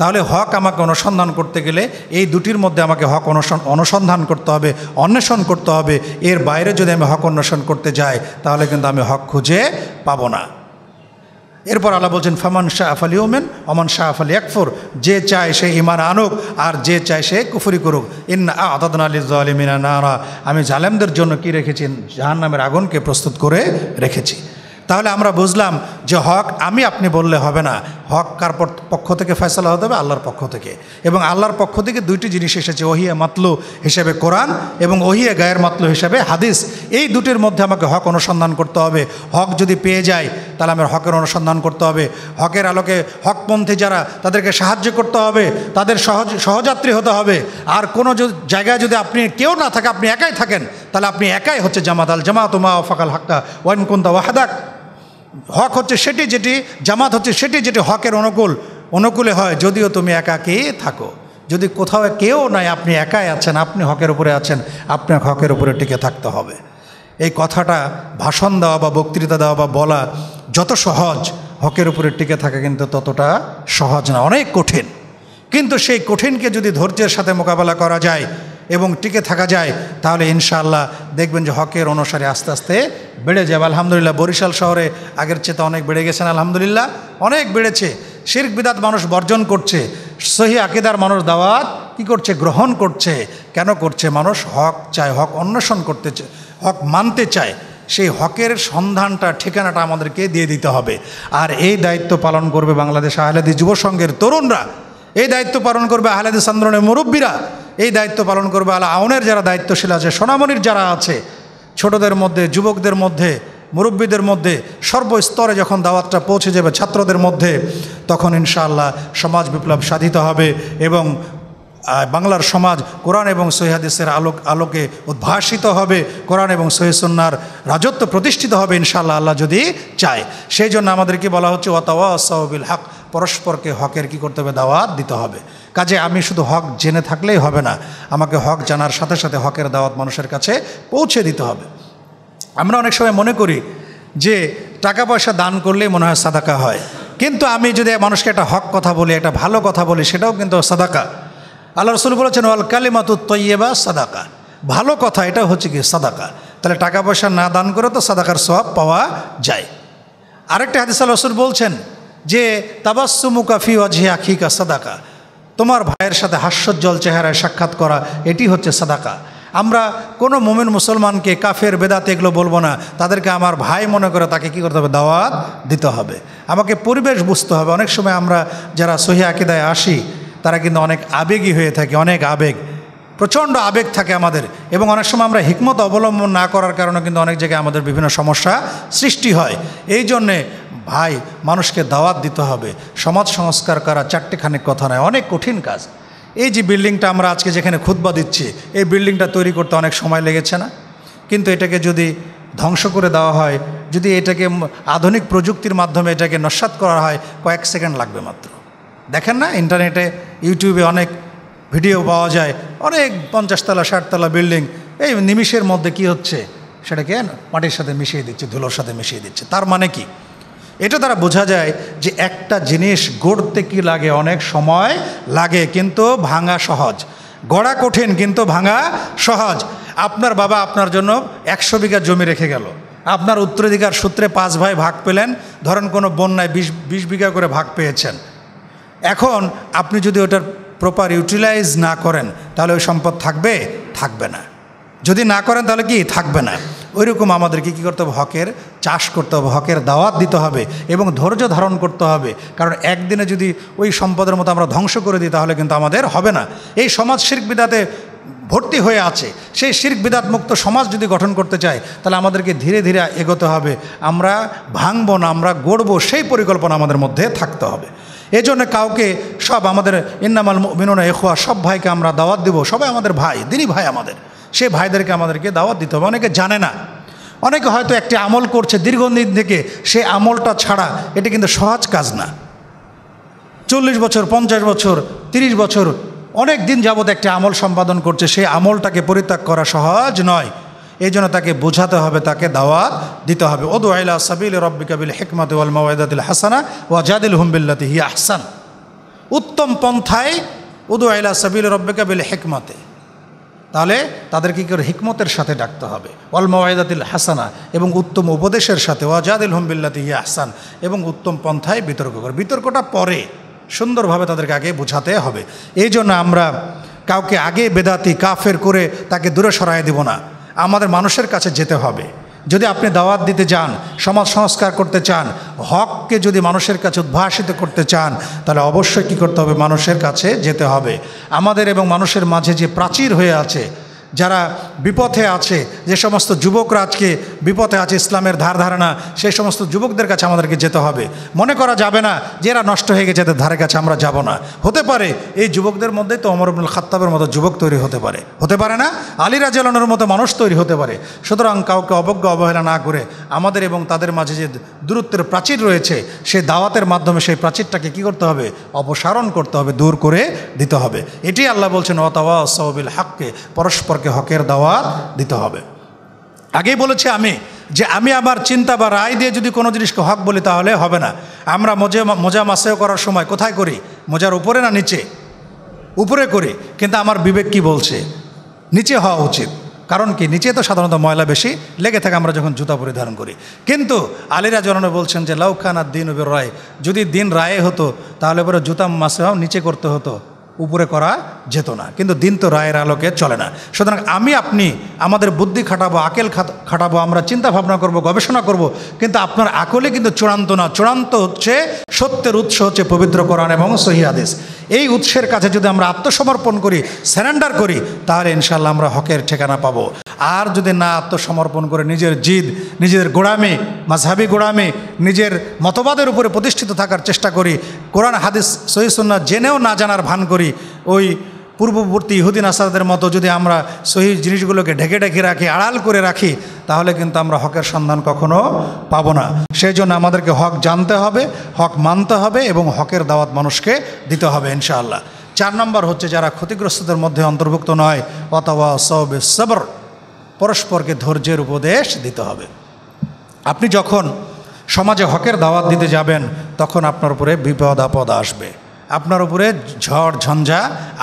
তাহলে হক আমাকে অনুসন্ধান করতে গেলে এই দুটির মধ্যে আমাকে হক অনুসন্ধান করতে হবে অন্বেষণ করতে হবে এর বাইরে যদি আমি হক অন্বেষণ করতে যাই তাহলে কিন্তু আমি হক খুঁজে পাবো না এরপর আল্লাহ বলছেন ফামান শাহ আফ আলী ওমেন অমান শাহ আফ আলী একফুর যে চায় সে ইমান আনুক আর যে চায় সে কুফুরি করুক ইন্না আদাদন আলী জালিমিনা না আমি জালেমদের জন্য কি রেখেছি জাহান নামের আগুনকে প্রস্তুত করে রেখেছি তাহলে আমরা বুঝলাম যে হক আমি আপনি বললে হবে না হক কার পক্ষ থেকে ফয়সলা হতে হবে আল্লাহর পক্ষ থেকে এবং আল্লাহর পক্ষ থেকে দুইটি জিনিস এসেছে ওহিয়া মাতলু হিসেবে কোরআন এবং ওহিয়া গায়ের মাতলু হিসেবে হাদিস এই দুটির মধ্যে আমাকে হক অনুসন্ধান করতে হবে হক যদি পেয়ে যায় তাহলে আমার হকের অনুসন্ধান করতে হবে হকের আলোকে হকপন্থী যারা তাদেরকে সাহায্য করতে হবে তাদের সহজ সহযাত্রী হতে হবে আর কোনো জায়গায় যদি আপনি কেউ না থাকে আপনি একাই থাকেন তাহলে আপনি একাই হচ্ছে জামাত আল জামাত মা ফাকাল হাক্কা ওয়াইন কুন্দা ওয়াহাদাক হক হচ্ছে সেটি যেটি জামাত হচ্ছে সেটি যেটি হকের অনুকূল অনুকূলে হয় যদিও তুমি একাকে থাকো যদি কোথাও কেউ নাই আপনি একাই আছেন আপনি হকের উপরে আছেন আপনার হকের উপরে টিকে থাকতে হবে এই কথাটা ভাষণ দেওয়া বা বক্তৃতা দেওয়া বা বলা যত সহজ হকের উপরে টিকে থাকা কিন্তু ততটা সহজ না অনেক কঠিন কিন্তু সেই কঠিনকে যদি ধৈর্যের সাথে মোকাবেলা করা যায় এবং টিকে থাকা যায় তাহলে ইনশাআল্লাহ দেখবেন যে হকের অনুসারে আস্তে আস্তে বেড়ে যাবে আলহামদুলিল্লাহ বরিশাল শহরে আগের চেতা অনেক বেড়ে গেছেন আলহামদুলিল্লাহ অনেক বেড়েছে শির্ক বিদাত মানুষ বর্জন করছে সহি আকিদার মানুষ দাওয়াত কি করছে গ্রহণ করছে কেন করছে মানুষ হক চায় হক অন্বেষণ করতে হক মানতে চায় সেই হকের সন্ধানটা ঠিকানাটা আমাদেরকে দিয়ে দিতে হবে আর এই দায়িত্ব পালন করবে বাংলাদেশ আহলাদি যুব সংঘের তরুণরা এই দায়িত্ব পালন করবে আহলাদি আন্দোলনের মুরব্বীরা এই দায়িত্ব পালন করবে আলা আউনের যারা দায়িত্বশীল আছে সোনামণির যারা আছে ছোটদের মধ্যে যুবকদের মধ্যে মুরব্বীদের মধ্যে সর্বস্তরে যখন দাওয়াতটা পৌঁছে যাবে ছাত্রদের মধ্যে তখন ইনশাআল্লাহ সমাজ বিপ্লব সাধিত হবে এবং বাংলার সমাজ কোরআন এবং সহিহাদিসের আলোক আলোকে উদ্ভাসিত হবে কোরআন এবং সহিসন্নার রাজত্ব প্রতিষ্ঠিত হবে ইনশাআল্লাহ আল্লাহ যদি চায় সেই জন্য আমাদেরকে বলা হচ্ছে ওয়াতাওয়া সাহবিল হক পরস্পরকে হকের কি করতে হবে দাওয়াত দিতে হবে কাজে আমি শুধু হক জেনে থাকলেই হবে না আমাকে হক জানার সাথে সাথে হকের দাওয়াত মানুষের কাছে পৌঁছে দিতে হবে আমরা অনেক সময় মনে করি যে টাকা পয়সা দান করলেই মনে হয় সাদাকা হয় কিন্তু আমি যদি মানুষকে একটা হক কথা বলি একটা ভালো কথা বলি সেটাও কিন্তু সাদাকা আল্লাহ রসুল বলেছেন ওয়াল কালিমাতু তৈয়বা সাদাকা ভালো কথা এটা হচ্ছে কি সাদাকা তাহলে টাকা পয়সা না দান করে তো সাদাকার সব পাওয়া যায় আরেকটা হাদিসাল আল্লাহ রসুল বলছেন যে তাবাসু মুকাফি ওয়াজি আখিকা সাদাকা তোমার ভাইয়ের সাথে হাস্যজ্জ্বল চেহারায় সাক্ষাৎ করা এটি হচ্ছে সাদাকা আমরা কোনো মোমেন মুসলমানকে কাফের বেদাতে এগুলো বলবো না তাদেরকে আমার ভাই মনে করে তাকে কী করতে হবে দাওয়াত দিতে হবে আমাকে পরিবেশ বুঝতে হবে অনেক সময় আমরা যারা সহি আকিদায় আসি তারা কিন্তু অনেক আবেগী হয়ে থাকে অনেক আবেগ প্রচণ্ড আবেগ থাকে আমাদের এবং অনেক সময় আমরা হিকমত অবলম্বন না করার কারণে কিন্তু অনেক জায়গায় আমাদের বিভিন্ন সমস্যা সৃষ্টি হয় এই জন্যে ভাই মানুষকে দাওয়াত দিতে হবে সমাজ সংস্কার করা খানিক কথা নয় অনেক কঠিন কাজ এই যে বিল্ডিংটা আমরা আজকে যেখানে খুতবা দিচ্ছি এই বিল্ডিংটা তৈরি করতে অনেক সময় লেগেছে না কিন্তু এটাকে যদি ধ্বংস করে দেওয়া হয় যদি এটাকে আধুনিক প্রযুক্তির মাধ্যমে এটাকে নস্বাত করা হয় কয়েক সেকেন্ড লাগবে মাত্র দেখেন না ইন্টারনেটে ইউটিউবে অনেক ভিডিও পাওয়া যায় অনেক পঞ্চাশতলা ষাটতলা বিল্ডিং এই নিমিষের মধ্যে কি হচ্ছে সেটাকে মাটির সাথে মিশিয়ে দিচ্ছে ধুলোর সাথে মিশিয়ে দিচ্ছে তার মানে কি এটা দ্বারা বোঝা যায় যে একটা জিনিস গড়তে কি লাগে অনেক সময় লাগে কিন্তু ভাঙা সহজ গড়া কঠিন কিন্তু ভাঙা সহজ আপনার বাবা আপনার জন্য একশো বিঘা জমি রেখে গেল আপনার উত্তরাধিকার সূত্রে পাঁচ ভাই ভাগ পেলেন ধরেন কোনো বন্যায় বিশ বিশ বিঘা করে ভাগ পেয়েছেন এখন আপনি যদি ওটার প্রপার ইউটিলাইজ না করেন তাহলে ওই সম্পদ থাকবে থাকবে না যদি না করেন তাহলে কি থাকবে না ওই রকম আমাদেরকে কী করতে হবে হকের চাষ করতে হবে হকের দাওয়াত দিতে হবে এবং ধৈর্য ধারণ করতে হবে কারণ একদিনে যদি ওই সম্পদের মতো আমরা ধ্বংস করে দিই তাহলে কিন্তু আমাদের হবে না এই সমাজ শির্ক বিদাতে ভর্তি হয়ে আছে সেই শির্ক বিদাত মুক্ত সমাজ যদি গঠন করতে চায় তাহলে আমাদেরকে ধীরে ধীরে এগোতে হবে আমরা ভাঙব না আমরা গড়ব সেই পরিকল্পনা আমাদের মধ্যে থাকতে হবে এজন্য কাউকে সব আমাদের ইন্নামাল মিনুনা এখোয়া সব ভাইকে আমরা দাওয়াত দিব সবাই আমাদের ভাই দিনই ভাই আমাদের সে ভাইদেরকে আমাদেরকে দাওয়াত দিতে হবে অনেকে জানে না অনেকে হয়তো একটি আমল করছে দীর্ঘদিন থেকে সে আমলটা ছাড়া এটা কিন্তু সহজ কাজ না চল্লিশ বছর পঞ্চাশ বছর তিরিশ বছর অনেক দিন যাবৎ একটি আমল সম্পাদন করছে সেই আমলটাকে পরিত্যাগ করা সহজ নয় এই জন্য তাকে বোঝাতে হবে তাকে দাওয়া দিতে হবে ওদু আইলা সাবিল কাবিল হেকমাত ওয়াল মাওয়াদাতিল হাসানা হুম হুমবিল্লাতি হি আহসান উত্তম পন্থায় উদু আইলা সাবিল কাবিল হেকমাতে তাহলে তাদের কি করে হিকমতের সাথে ডাকতে হবে অল মাওয়াদাতিল হাসানা এবং উত্তম উপদেশের সাথে ওয়াজাদিল হুমবিল্লাতি হি আহসান এবং উত্তম পন্থায় বিতর্ক করে বিতর্কটা পরে সুন্দরভাবে তাদেরকে আগে বোঝাতে হবে এই জন্য আমরা কাউকে আগে বেদাতি কাফের করে তাকে দূরে সরাই দেব না আমাদের মানুষের কাছে যেতে হবে যদি আপনি দাওয়াত দিতে চান সমাজ সংস্কার করতে চান হককে যদি মানুষের কাছে উদ্ভাসিত করতে চান তাহলে অবশ্যই কী করতে হবে মানুষের কাছে যেতে হবে আমাদের এবং মানুষের মাঝে যে প্রাচীর হয়ে আছে যারা বিপথে আছে যে সমস্ত যুবকরা আজকে বিপথে আছে ইসলামের ধার ধারণা সেই সমস্ত যুবকদের কাছে আমাদেরকে যেতে হবে মনে করা যাবে না যে এরা নষ্ট হয়ে গেছে এদের ধারে কাছে আমরা যাব না হতে পারে এই যুবকদের মধ্যে তো অমর আব্দুল খাত্তাবের মতো যুবক তৈরি হতে পারে হতে পারে না আলিরা জেলানোর মতো মানুষ তৈরি হতে পারে সুতরাং কাউকে অবজ্ঞ অবহেলা না করে আমাদের এবং তাদের মাঝে যে দূরত্বের প্রাচীর রয়েছে সেই দাওয়াতের মাধ্যমে সেই প্রাচীরটাকে কি করতে হবে অপসারণ করতে হবে দূর করে দিতে হবে এটি আল্লাহ বলছেন অতাওয়া সহবিল হাককে পরস্পর সকলকে হকের দাওয়াত দিতে হবে আগেই বলেছি আমি যে আমি আমার চিন্তা বা রায় দিয়ে যদি কোনো জিনিসকে হক বলি তাহলে হবে না আমরা মজা মজা মাসেও করার সময় কোথায় করি মজার উপরে না নিচে উপরে করি কিন্তু আমার বিবেক কি বলছে নিচে হওয়া উচিত কারণ কি নিচে তো সাধারণত ময়লা বেশি লেগে থাকে আমরা যখন জুতা পরিধারণ করি কিন্তু আলিরা জননে বলছেন যে লাউখান আর দিন রায় যদি দিন রায়ে হতো তাহলে পরে জুতা মাসে নিচে করতে হতো উপরে করা যেত না কিন্তু দিন তো রায়ের আলোকে চলে না সুতরাং আমি আপনি আমাদের বুদ্ধি খাটাবো আকেল খাটাবো আমরা চিন্তা ভাবনা করব গবেষণা করব কিন্তু আপনার আকলে কিন্তু চূড়ান্ত না চূড়ান্ত হচ্ছে সত্যের উৎস হচ্ছে পবিত্র কোরআন এবং সহি আদেশ এই উৎসের কাছে যদি আমরা আত্মসমর্পণ করি স্যারেন্ডার করি তাহলে ইনশাল্লাহ আমরা হকের ঠিকানা পাবো আর যদি না আত্মসমর্পণ করে নিজের জিদ নিজের গোড়ামে মাঝহাবি গোড়ামে নিজের মতবাদের উপরে প্রতিষ্ঠিত থাকার চেষ্টা করি কোরআন হাদিস সহিসুন্না জেনেও না জানার ভান করি ওই পূর্ববর্তী ইহুদিন আসাদের মতো যদি আমরা সহি জিনিসগুলোকে ঢেকে ঢেকে রাখি আড়াল করে রাখি তাহলে কিন্তু আমরা হকের সন্ধান কখনো পাব না সেই জন্য আমাদেরকে হক জানতে হবে হক মানতে হবে এবং হকের দাওয়াত মানুষকে দিতে হবে ইনশাআল্লাহ চার নম্বর হচ্ছে যারা ক্ষতিগ্রস্তদের মধ্যে অন্তর্ভুক্ত নয় অথবা সব সবর পরস্পরকে ধৈর্যের উপদেশ দিতে হবে আপনি যখন সমাজে হকের দাওয়াত দিতে যাবেন তখন আপনার উপরে বিপদ আপদ আসবে আপনার উপরে ঝড় ঝঞ্ঝা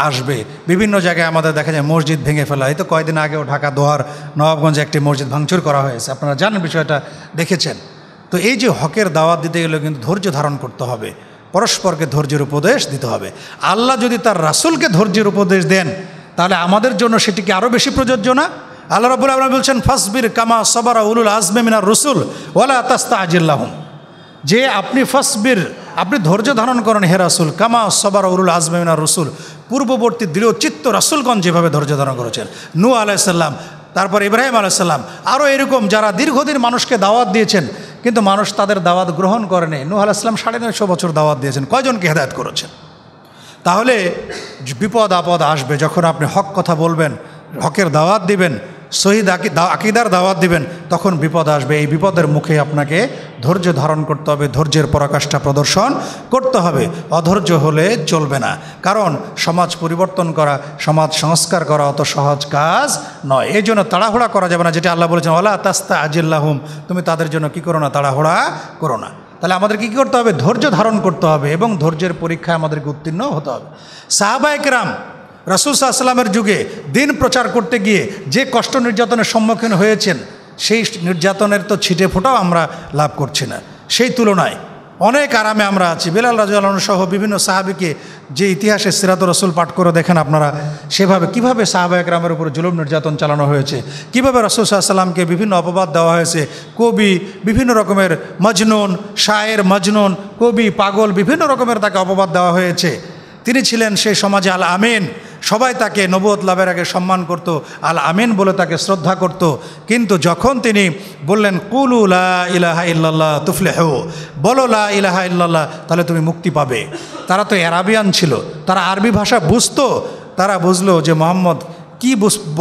আসবে বিভিন্ন জায়গায় আমাদের দেখা যায় মসজিদ ভেঙে ফেলা হয়তো তো কয়েকদিন আগেও ঢাকা দোহার নবাবগঞ্জে একটি মসজিদ ভাঙচুর করা হয়েছে আপনারা জানেন বিষয়টা দেখেছেন তো এই যে হকের দাওয়াত দিতে গেলে কিন্তু ধৈর্য ধারণ করতে হবে পরস্পরকে ধৈর্যের উপদেশ দিতে হবে আল্লাহ যদি তার রাসুলকে ধৈর্যের উপদেশ দেন তাহলে আমাদের জন্য সেটিকে আরও বেশি প্রযোজ্য না আল্লাহ রবুল আলম বলছেন ফসবির কামা সবারা উলুল মিনার রসুল ওলা তাস্তা আজিল্লাহম যে আপনি ফসবির আপনি ধৈর্য ধারণ করেন হে রাসুল কামা সবার উরুল আজমিনা রসুল পূর্ববর্তী দৃঢ় চিত্ত রাসুলগঞ্জ যেভাবে ধৈর্য ধারণ করেছেন নু আলাইসাল্লাম তারপর ইব্রাহিম আলাইসাল্লাম আরও এরকম যারা দীর্ঘদিন মানুষকে দাওয়াত দিয়েছেন কিন্তু মানুষ তাদের দাওয়াত গ্রহণ করেনি নু আলাইসাল্লাম সাড়ে নয়শো বছর দাওয়াত দিয়েছেন কয়জনকে হেদায়ত করেছেন তাহলে বিপদ আপদ আসবে যখন আপনি হক কথা বলবেন হকের দাওয়াত দিবেন শহীদ আকিদার দাওয়াত দিবেন তখন বিপদ আসবে এই বিপদের মুখে আপনাকে ধৈর্য ধারণ করতে হবে ধৈর্যের পরাকাষ্ঠা প্রদর্শন করতে হবে অধৈর্য হলে চলবে না কারণ সমাজ পরিবর্তন করা সমাজ সংস্কার করা অত সহজ কাজ নয় এই জন্য তাড়াহুড়া করা যাবে না যেটা আল্লাহ বলেছেন আল্লাহ তাস্তা আজিল্লাহুম তুমি তাদের জন্য কি করো না তাড়াহুড়া করো না তাহলে আমাদের কী করতে হবে ধৈর্য ধারণ করতে হবে এবং ধৈর্যের পরীক্ষায় আমাদেরকে উত্তীর্ণ হতে হবে সাহাবায়করাম রাসুল সাহসাল্লামের যুগে দিন প্রচার করতে গিয়ে যে কষ্ট নির্যাতনের সম্মুখীন হয়েছেন সেই নির্যাতনের তো ছিটে ফোটাও আমরা লাভ করছি না সেই তুলনায় অনেক আরামে আমরা আছি বেলাল রাজু আলম সহ বিভিন্ন সাহাবিকে যে ইতিহাসে সিরাত রসুল পাঠ করে দেখেন আপনারা সেভাবে কিভাবে সাহাবা একরামের উপর জুলুম নির্যাতন চালানো হয়েছে কিভাবে রসুল সাল্লামকে বিভিন্ন অপবাদ দেওয়া হয়েছে কবি বিভিন্ন রকমের মজনুন শায়ের মজনুন কবি পাগল বিভিন্ন রকমের তাকে অপবাদ দেওয়া হয়েছে তিনি ছিলেন সেই সমাজে আল আমিন সবাই তাকে নবত লাভের আগে সম্মান করত আল আমিন বলে তাকে শ্রদ্ধা করত কিন্তু যখন তিনি বললেন লা ইলাহা ইল্লাল্লাহ তুফলে হো বলো লা ইলাহা ইল্লাল্লাহ তাহলে তুমি মুক্তি পাবে তারা তো অ্যারাবিয়ান ছিল তারা আরবি ভাষা বুঝতো তারা বুঝলো যে মোহাম্মদ কি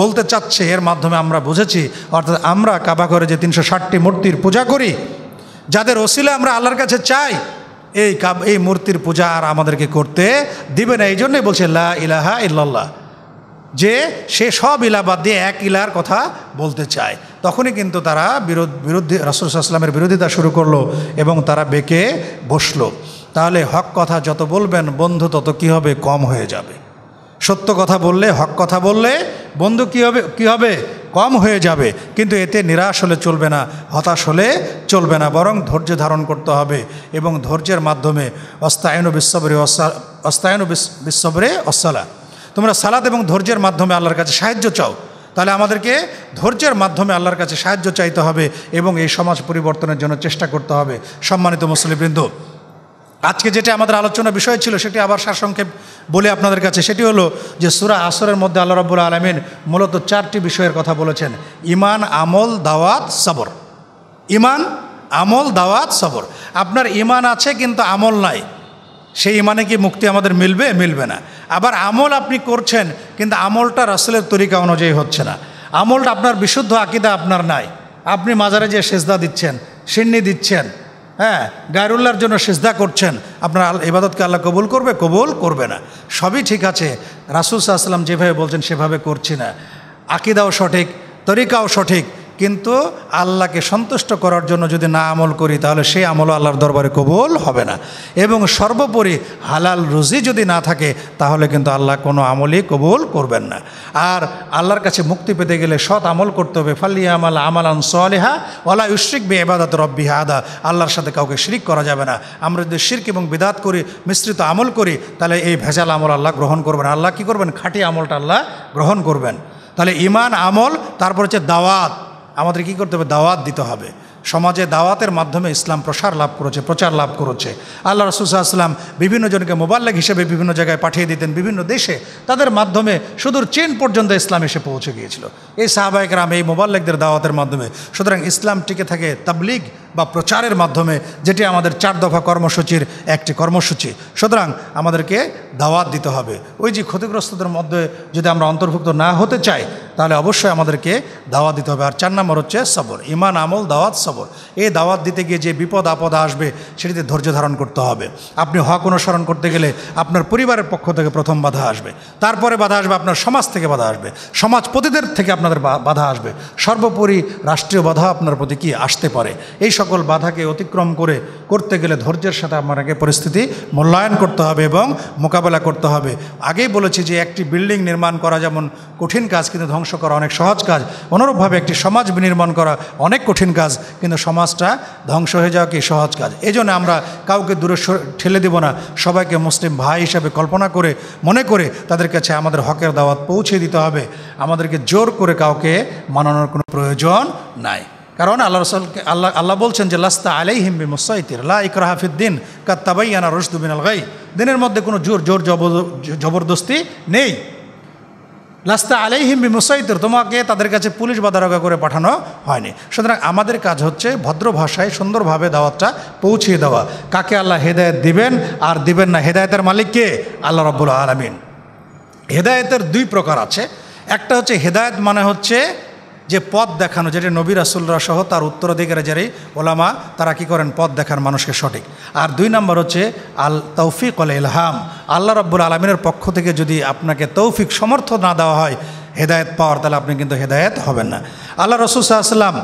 বলতে চাচ্ছে এর মাধ্যমে আমরা বুঝেছি অর্থাৎ আমরা কাবা করে যে তিনশো ষাটটি মূর্তির পূজা করি যাদের ওসিলে আমরা আল্লাহর কাছে চাই এই কাব এই মূর্তির পূজা আর আমাদেরকে করতে দিবে না এই জন্যই বলছে লা ইলাহা ইল্লাল্লাহ যে সে সব ইলা বাদ দিয়ে এক ইলার কথা বলতে চায় তখনই কিন্তু তারা বিরোধ বিরুদ্ধে রসুলামের বিরোধিতা শুরু করলো এবং তারা বেঁকে বসলো তাহলে হক কথা যত বলবেন বন্ধু তত কী হবে কম হয়ে যাবে সত্য কথা বললে হক কথা বললে বন্ধু কী হবে কী হবে কম হয়ে যাবে কিন্তু এতে নিরাশ হলে চলবে না হতাশ হলে চলবে না বরং ধৈর্য ধারণ করতে হবে এবং ধৈর্যের মাধ্যমে অস্তায়ন বিশ্ববরে অস্তায়ন বিশ্ববরে অসালা তোমরা সালাদ এবং ধৈর্যের মাধ্যমে আল্লাহর কাছে সাহায্য চাও তাহলে আমাদেরকে ধৈর্যের মাধ্যমে আল্লাহর কাছে সাহায্য চাইতে হবে এবং এই সমাজ পরিবর্তনের জন্য চেষ্টা করতে হবে সম্মানিত মুসলিমবৃন্দ আজকে যেটা আমাদের আলোচনা বিষয় ছিল সেটি আবার সারসংক্ষেপ বলে আপনাদের কাছে সেটি হলো যে সুরা আসরের মধ্যে আল্লাহ রব্বুল আলমিন মূলত চারটি বিষয়ের কথা বলেছেন ইমান আমল দাওয়াত সবর ইমান আমল দাওয়াত সবর আপনার ইমান আছে কিন্তু আমল নাই সেই ইমানে কি মুক্তি আমাদের মিলবে মিলবে না আবার আমল আপনি করছেন কিন্তু আমলটা রাসেলের তরিকা অনুযায়ী হচ্ছে না আমলটা আপনার বিশুদ্ধ আকিদা আপনার নাই আপনি মাজারে যে সেজদা দিচ্ছেন সিন্নি দিচ্ছেন হ্যাঁ গায়রুল্লাহর জন্য সেজদা করছেন আপনার ইবাদতকে আল্লাহ কবুল করবে কবুল করবে না সবই ঠিক আছে রাসুল সাহসাল্লাম যেভাবে বলছেন সেভাবে করছি না আকিদাও সঠিক তরিকাও সঠিক কিন্তু আল্লাহকে সন্তুষ্ট করার জন্য যদি না আমল করি তাহলে সেই আমল আল্লাহর দরবারে কবুল হবে না এবং সর্বোপরি হালাল রুজি যদি না থাকে তাহলে কিন্তু আল্লাহ কোনো আমলই কবুল করবেন না আর আল্লাহর কাছে মুক্তি পেতে গেলে সৎ আমল করতে হবে ফাল্লি আমাল আন সোয়ালেহা ওলা ইউশ্রিক বে এবাদত রব্বি হাদা আল্লাহর সাথে কাউকে শিরিক করা যাবে না আমরা যদি শির্ক এবং বিদাত করি মিশ্রিত আমল করি তাহলে এই ভেজাল আমল আল্লাহ গ্রহণ করবেন আল্লাহ কি করবেন খাঁটি আমলটা আল্লাহ গ্রহণ করবেন তাহলে ইমান আমল তারপর হচ্ছে দাওয়াত আমাদের কি করতে হবে দাওয়াত দিতে হবে সমাজে দাওয়াতের মাধ্যমে ইসলাম প্রসার লাভ করেছে প্রচার লাভ করেছে আল্লাহ রসুলাম বিভিন্ন জনকে মোবাল্লেক হিসেবে বিভিন্ন জায়গায় পাঠিয়ে দিতেন বিভিন্ন দেশে তাদের মাধ্যমে সুদূর চীন পর্যন্ত ইসলাম এসে পৌঁছে গিয়েছিল এই সাহাবাহিকরাম এই মোবাল্লেকদের দাওয়াতের মাধ্যমে সুতরাং ইসলাম টিকে থাকে তাবলিগ বা প্রচারের মাধ্যমে যেটি আমাদের চার দফা কর্মসূচির একটি কর্মসূচি সুতরাং আমাদেরকে দাওয়াত দিতে হবে ওই যে ক্ষতিগ্রস্তদের মধ্যে যদি আমরা অন্তর্ভুক্ত না হতে চাই তাহলে অবশ্যই আমাদেরকে দাওয়াত দিতে হবে আর চার নম্বর হচ্ছে সবর ইমান আমল দাওয়াত সবর এই দাওয়াত দিতে গিয়ে যে বিপদ আপদ আসবে সেটিতে ধৈর্য ধারণ করতে হবে আপনি হক অনুসরণ করতে গেলে আপনার পরিবারের পক্ষ থেকে প্রথম বাধা আসবে তারপরে বাধা আসবে আপনার সমাজ থেকে বাধা আসবে সমাজপতিদের থেকে আপনাদের বাধা আসবে সর্বোপরি রাষ্ট্রীয় বাধা আপনার প্রতি কি আসতে পারে এই সকল বাধাকে অতিক্রম করে করতে গেলে ধৈর্যের সাথে আপনাকে পরিস্থিতি মূল্যায়ন করতে হবে এবং মোকাবেলা করতে হবে আগেই বলেছি যে একটি বিল্ডিং নির্মাণ করা যেমন কঠিন কাজ কিন্তু ধ্বংস ধ্বংস করা অনেক সহজ কাজ অনুরূপভাবে একটি সমাজ বিনির্মাণ করা অনেক কঠিন কাজ কিন্তু সমাজটা ধ্বংস হয়ে যাওয়া কি সহজ কাজ এই জন্য আমরা কাউকে দূরে ঠেলে দেব না সবাইকে মুসলিম ভাই হিসাবে কল্পনা করে মনে করে তাদের কাছে আমাদের হকের দাওয়াত পৌঁছে দিতে হবে আমাদেরকে জোর করে কাউকে মানানোর কোনো প্রয়োজন নাই কারণ আল্লাহ রসলকে আল্লাহ আল্লাহ বলছেন যে লাস্তা আলাই হিমবি মুসাইতির লা কাত্তাবাই আনা রসদুবিন আল গাই দিনের মধ্যে কোনো জোর জোর জবরদস্তি নেই লাস্তা আলাইহিম বি মুসাইদুর তোমাকে তাদের কাছে পুলিশ বা করে পাঠানো হয়নি সুতরাং আমাদের কাজ হচ্ছে ভদ্র ভাষায় সুন্দরভাবে দাওয়াতটা পৌঁছিয়ে দেওয়া কাকে আল্লাহ হেদায়ত দিবেন আর দিবেন না হেদায়তের মালিককে আল্লাহ রব্বুল আলমিন হেদায়তের দুই প্রকার আছে একটা হচ্ছে হেদায়ত মানে হচ্ছে যে পথ দেখানো যেটা নবী রাসুল্লাহ সহ তার উত্তরাধিকারী যারাই ওলামা তারা কি করেন পথ দেখার মানুষকে সঠিক আর দুই নম্বর হচ্ছে আল তৌফিক আল ইলহাম আল্লাহ রব্বুল আলমিনের পক্ষ থেকে যদি আপনাকে তৌফিক সমর্থ না দেওয়া হয় হেদায়ত পাওয়ার তাহলে আপনি কিন্তু হেদায়ত হবেন না আল্লাহ রসুল সাল্লাম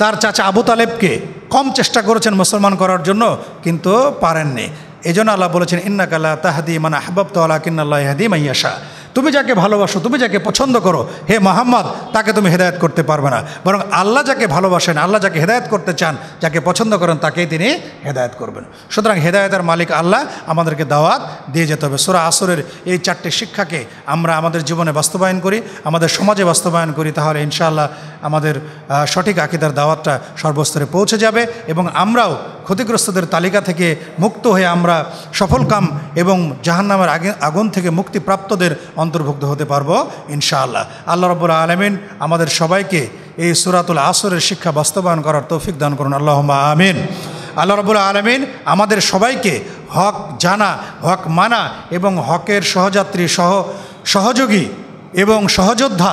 তার চাচা আবু তালেবকে কম চেষ্টা করেছেন মুসলমান করার জন্য কিন্তু পারেননি এই জন্য আল্লাহ বলেছেন ইন্নাকাল্লাহ তাহাদি মানে আহবাব তাল্লাহ কিন্নাল্লাহ হাদি মাইয়াশা তুমি যাকে ভালোবাসো তুমি যাকে পছন্দ করো হে মাহাম্মদ তাকে তুমি হেদায়ত করতে পারবে না বরং আল্লাহ যাকে ভালোবাসেন আল্লাহ যাকে হেদায়ত করতে চান যাকে পছন্দ করেন তাকেই তিনি হেদায়ত করবেন সুতরাং হেদায়তের মালিক আল্লাহ আমাদেরকে দাওয়াত দিয়ে যেতে হবে সোরা আসরের এই চারটি শিক্ষাকে আমরা আমাদের জীবনে বাস্তবায়ন করি আমাদের সমাজে বাস্তবায়ন করি তাহলে ইনশাআল্লাহ আমাদের সঠিক আকিদার দাওয়াতটা সর্বস্তরে পৌঁছে যাবে এবং আমরাও ক্ষতিগ্রস্তদের তালিকা থেকে মুক্ত হয়ে আমরা সফলকাম এবং জাহান্নামের আগে আগুন থেকে মুক্তিপ্রাপ্তদের অন্তর্ভুক্ত হতে পারবো ইনশাআল্লাহ আল্লাহ রবুল্লা আলমিন আমাদের সবাইকে এই সুরাতুল আসরের শিক্ষা বাস্তবায়ন করার তৌফিক দান করুন আল্লাহ আমিন আল্লাহ রবুল্লা আলমিন আমাদের সবাইকে হক জানা হক মানা এবং হকের সহযাত্রী সহ সহযোগী এবং সহযোদ্ধা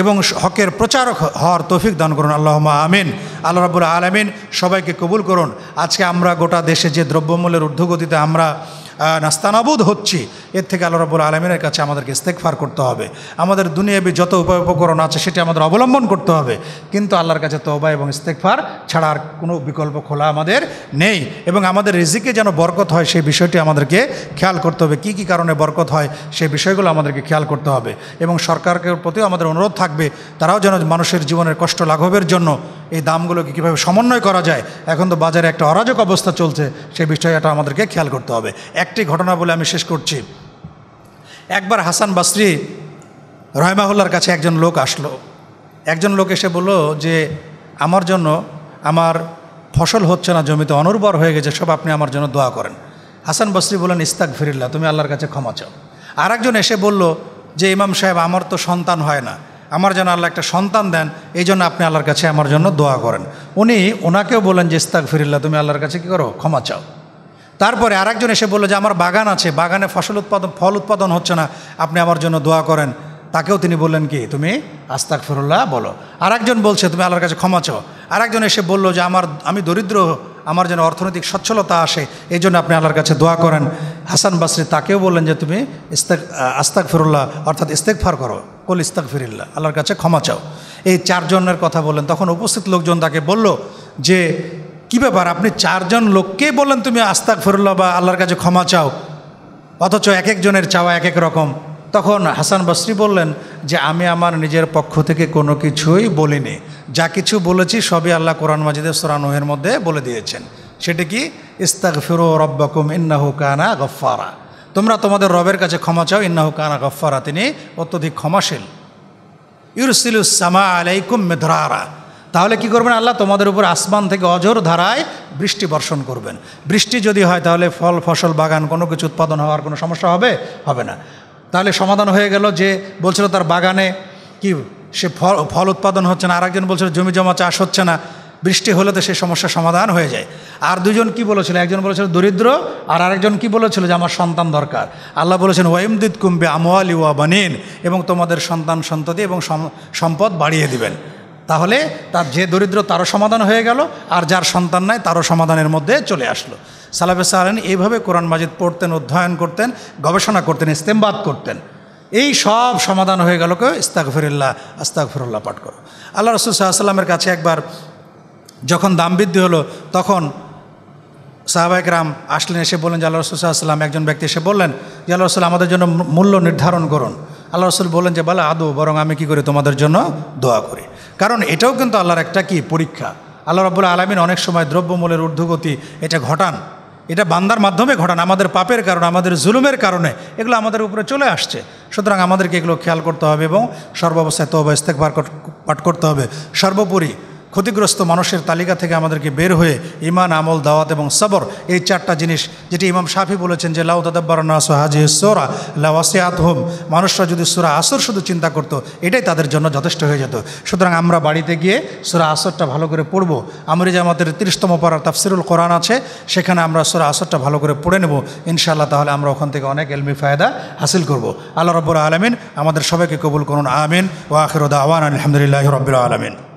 এবং হকের প্রচারক হওয়ার তৌফিক দান করুন আল্লাহ আমিন আল্লাহ রাবুল আলমিন সবাইকে কবুল করুন আজকে আমরা গোটা দেশে যে দ্রব্যমূল্যের ঊর্ধ্বগতিতে আমরা নাস্তানাবুদ হচ্ছি এর থেকে আল্লাহ রবুল আলমিনের কাছে আমাদেরকে ইস্তেকফার করতে হবে আমাদের দুনিয়াবি যত উপায় উপকরণ আছে সেটি আমাদের অবলম্বন করতে হবে কিন্তু আল্লাহর কাছে তবা এবং ইস্তেকফার ছাড়া আর কোনো বিকল্প খোলা আমাদের নেই এবং আমাদের রিজিকে যেন বরকত হয় সেই বিষয়টি আমাদেরকে খেয়াল করতে হবে কি কি কারণে বরকত হয় সেই বিষয়গুলো আমাদেরকে খেয়াল করতে হবে এবং সরকারকে প্রতিও আমাদের অনুরোধ থাকবে তারাও যেন মানুষের জীবনের কষ্ট লাঘবের জন্য এই দামগুলোকে কীভাবে সমন্বয় করা যায় এখন তো বাজারে একটা অরাজক অবস্থা চলছে সেই বিষয়টা আমাদেরকে খেয়াল করতে হবে একটি ঘটনা বলে আমি শেষ করছি একবার হাসান বাসরি রহমাহুল্লার কাছে একজন লোক আসলো একজন লোক এসে বলল যে আমার জন্য আমার ফসল হচ্ছে না জমিতে অনুর্বর হয়ে গেছে সব আপনি আমার জন্য দোয়া করেন হাসান বসরি বলেন ইস্তাক ফিরিল্লা তুমি আল্লাহর কাছে ক্ষমা চাও আর একজন এসে বলল যে ইমাম সাহেব আমার তো সন্তান হয় না আমার যেন আল্লাহ একটা সন্তান দেন এই জন্য আপনি আল্লাহর কাছে আমার জন্য দোয়া করেন উনি ওনাকেও বলেন যে ইস্তাক ফিরিল্লা তুমি আল্লাহর কাছে কী করো ক্ষমা চাও তারপরে আরেকজন এসে বললো যে আমার বাগান আছে বাগানে ফসল উৎপাদন ফল উৎপাদন হচ্ছে না আপনি আমার জন্য দোয়া করেন তাকেও তিনি বললেন কি তুমি আস্তাক ফিরুল্লাহ বলো আরেকজন বলছে তুমি আল্লাহর কাছে ক্ষমা চাও আরেকজন এসে বললো যে আমার আমি দরিদ্র আমার যেন অর্থনৈতিক সচ্ছলতা আসে এই জন্য আপনি আল্লাহর কাছে দোয়া করেন হাসান বাসরি তাকেও বললেন যে তুমি ইস্তাক আস্তাক ফিরুল্লাহ অর্থাৎ ইস্তেকফার করো কল ইস্তাক ফিরিল্লা আল্লাহর কাছে ক্ষমা চাও এই চারজনের কথা বললেন তখন উপস্থিত লোকজন তাকে বলল যে কি ব্যাপার আপনি চারজন লোককেই বললেন তুমি আস্তাক ফেরুল্লাহ বা আল্লাহর কাছে ক্ষমা চাও অথচ এক একজনের চাওয়া এক এক রকম তখন হাসান বসরি বললেন যে আমি আমার নিজের পক্ষ থেকে কোনো কিছুই বলিনি যা কিছু বলেছি সবই আল্লাহ কোরআন মাজিদের সোরানোহের মধ্যে বলে দিয়েছেন সেটা কি ইস্তাক ফেরো রব্বাকুম ইন্নাহু কানা গফারা তোমরা তোমাদের রবের কাছে ক্ষমা চাও ইন্নাহু কানা গফারা তিনি অত্যধিক ক্ষমাশীল ইউরসিলুসামা আলাইকুম মেধরারা তাহলে কি করবেন আল্লাহ তোমাদের উপর আসমান থেকে অজর ধারায় বৃষ্টি বর্ষণ করবেন বৃষ্টি যদি হয় তাহলে ফল ফসল বাগান কোনো কিছু উৎপাদন হওয়ার কোনো সমস্যা হবে হবে না তাহলে সমাধান হয়ে গেল যে বলছিল তার বাগানে কি সে ফল ফল উৎপাদন হচ্ছে না আরেকজন বলছিল জমি জমা চাষ হচ্ছে না বৃষ্টি হলে তো সেই সমস্যার সমাধান হয়ে যায় আর দুজন কি বলেছিল একজন বলেছিল দরিদ্র আর আরেকজন কি বলেছিল যে আমার সন্তান দরকার আল্লাহ বলেছেন ওয়েমদিত কুম্বে আমোয়াল ওয়া বানিন এবং তোমাদের সন্তান সন্ততি এবং সম্পদ বাড়িয়ে দিবেন তাহলে তার যে দরিদ্র তারও সমাধান হয়ে গেল আর যার সন্তান নাই তারও সমাধানের মধ্যে চলে আসলো সালাফে সাহালেন এইভাবে কোরআন মাজিদ পড়তেন অধ্যয়ন করতেন গবেষণা করতেন ইস্তেমবাদ করতেন এই সব সমাধান হয়ে গেল কেউ ইস্তাকফিরুল্লাহ আস্তাকফিরুল্লাহ পাঠ করো আল্লাহ রসুল সাল্লামের কাছে একবার যখন দাম বৃদ্ধি হলো তখন রাম আসলেন এসে বললেন যে আল্লাহ রসুল সাল্লাম একজন ব্যক্তি এসে বললেন যে আল্লাহ রসুল আমাদের জন্য মূল্য নির্ধারণ করুন আল্লাহ রসুল বললেন যে বলা আদৌ বরং আমি কি করি তোমাদের জন্য দোয়া করি কারণ এটাও কিন্তু আল্লাহর একটা কি পরীক্ষা আল্লাহ রাবুল আলমিন অনেক সময় দ্রব্যমূলের ঊর্ধ্বগতি এটা ঘটান এটা বান্দার মাধ্যমে ঘটান আমাদের পাপের কারণে আমাদের জুলুমের কারণে এগুলো আমাদের উপরে চলে আসছে সুতরাং আমাদেরকে এগুলো খেয়াল করতে হবে এবং সর্বাবস্থায় তো ইস্তেকবার পাঠ করতে হবে সর্বোপরি ক্ষতিগ্রস্ত মানুষের তালিকা থেকে আমাদেরকে বের হয়ে ইমান আমল দাওয়াত এবং সবর এই চারটা জিনিস যেটি ইমাম সাফি বলেছেন যে লাউ দাদাব্বারনা সোহাজি সোরা লাওয়াসিয়াত হোম মানুষরা যদি সুরা আসর শুধু চিন্তা করত এটাই তাদের জন্য যথেষ্ট হয়ে যেত সুতরাং আমরা বাড়িতে গিয়ে সুরা আসরটা ভালো করে পড়ব আমরি জামাতের তিরিশতম পড়ার তাফসিরুল কোরআন আছে সেখানে আমরা সুরা আসরটা ভালো করে পড়ে নেব ইনশাআল্লাহ তাহলে আমরা ওখান থেকে অনেক এলমি ফায়দা হাসিল করব আল্লাহ রব্বুর আলমিন আমাদের সবাইকে কবুল করুন আমিন ওয়াখির আওয়ান আলহামদুলিল্লাহ রবিল আলমিন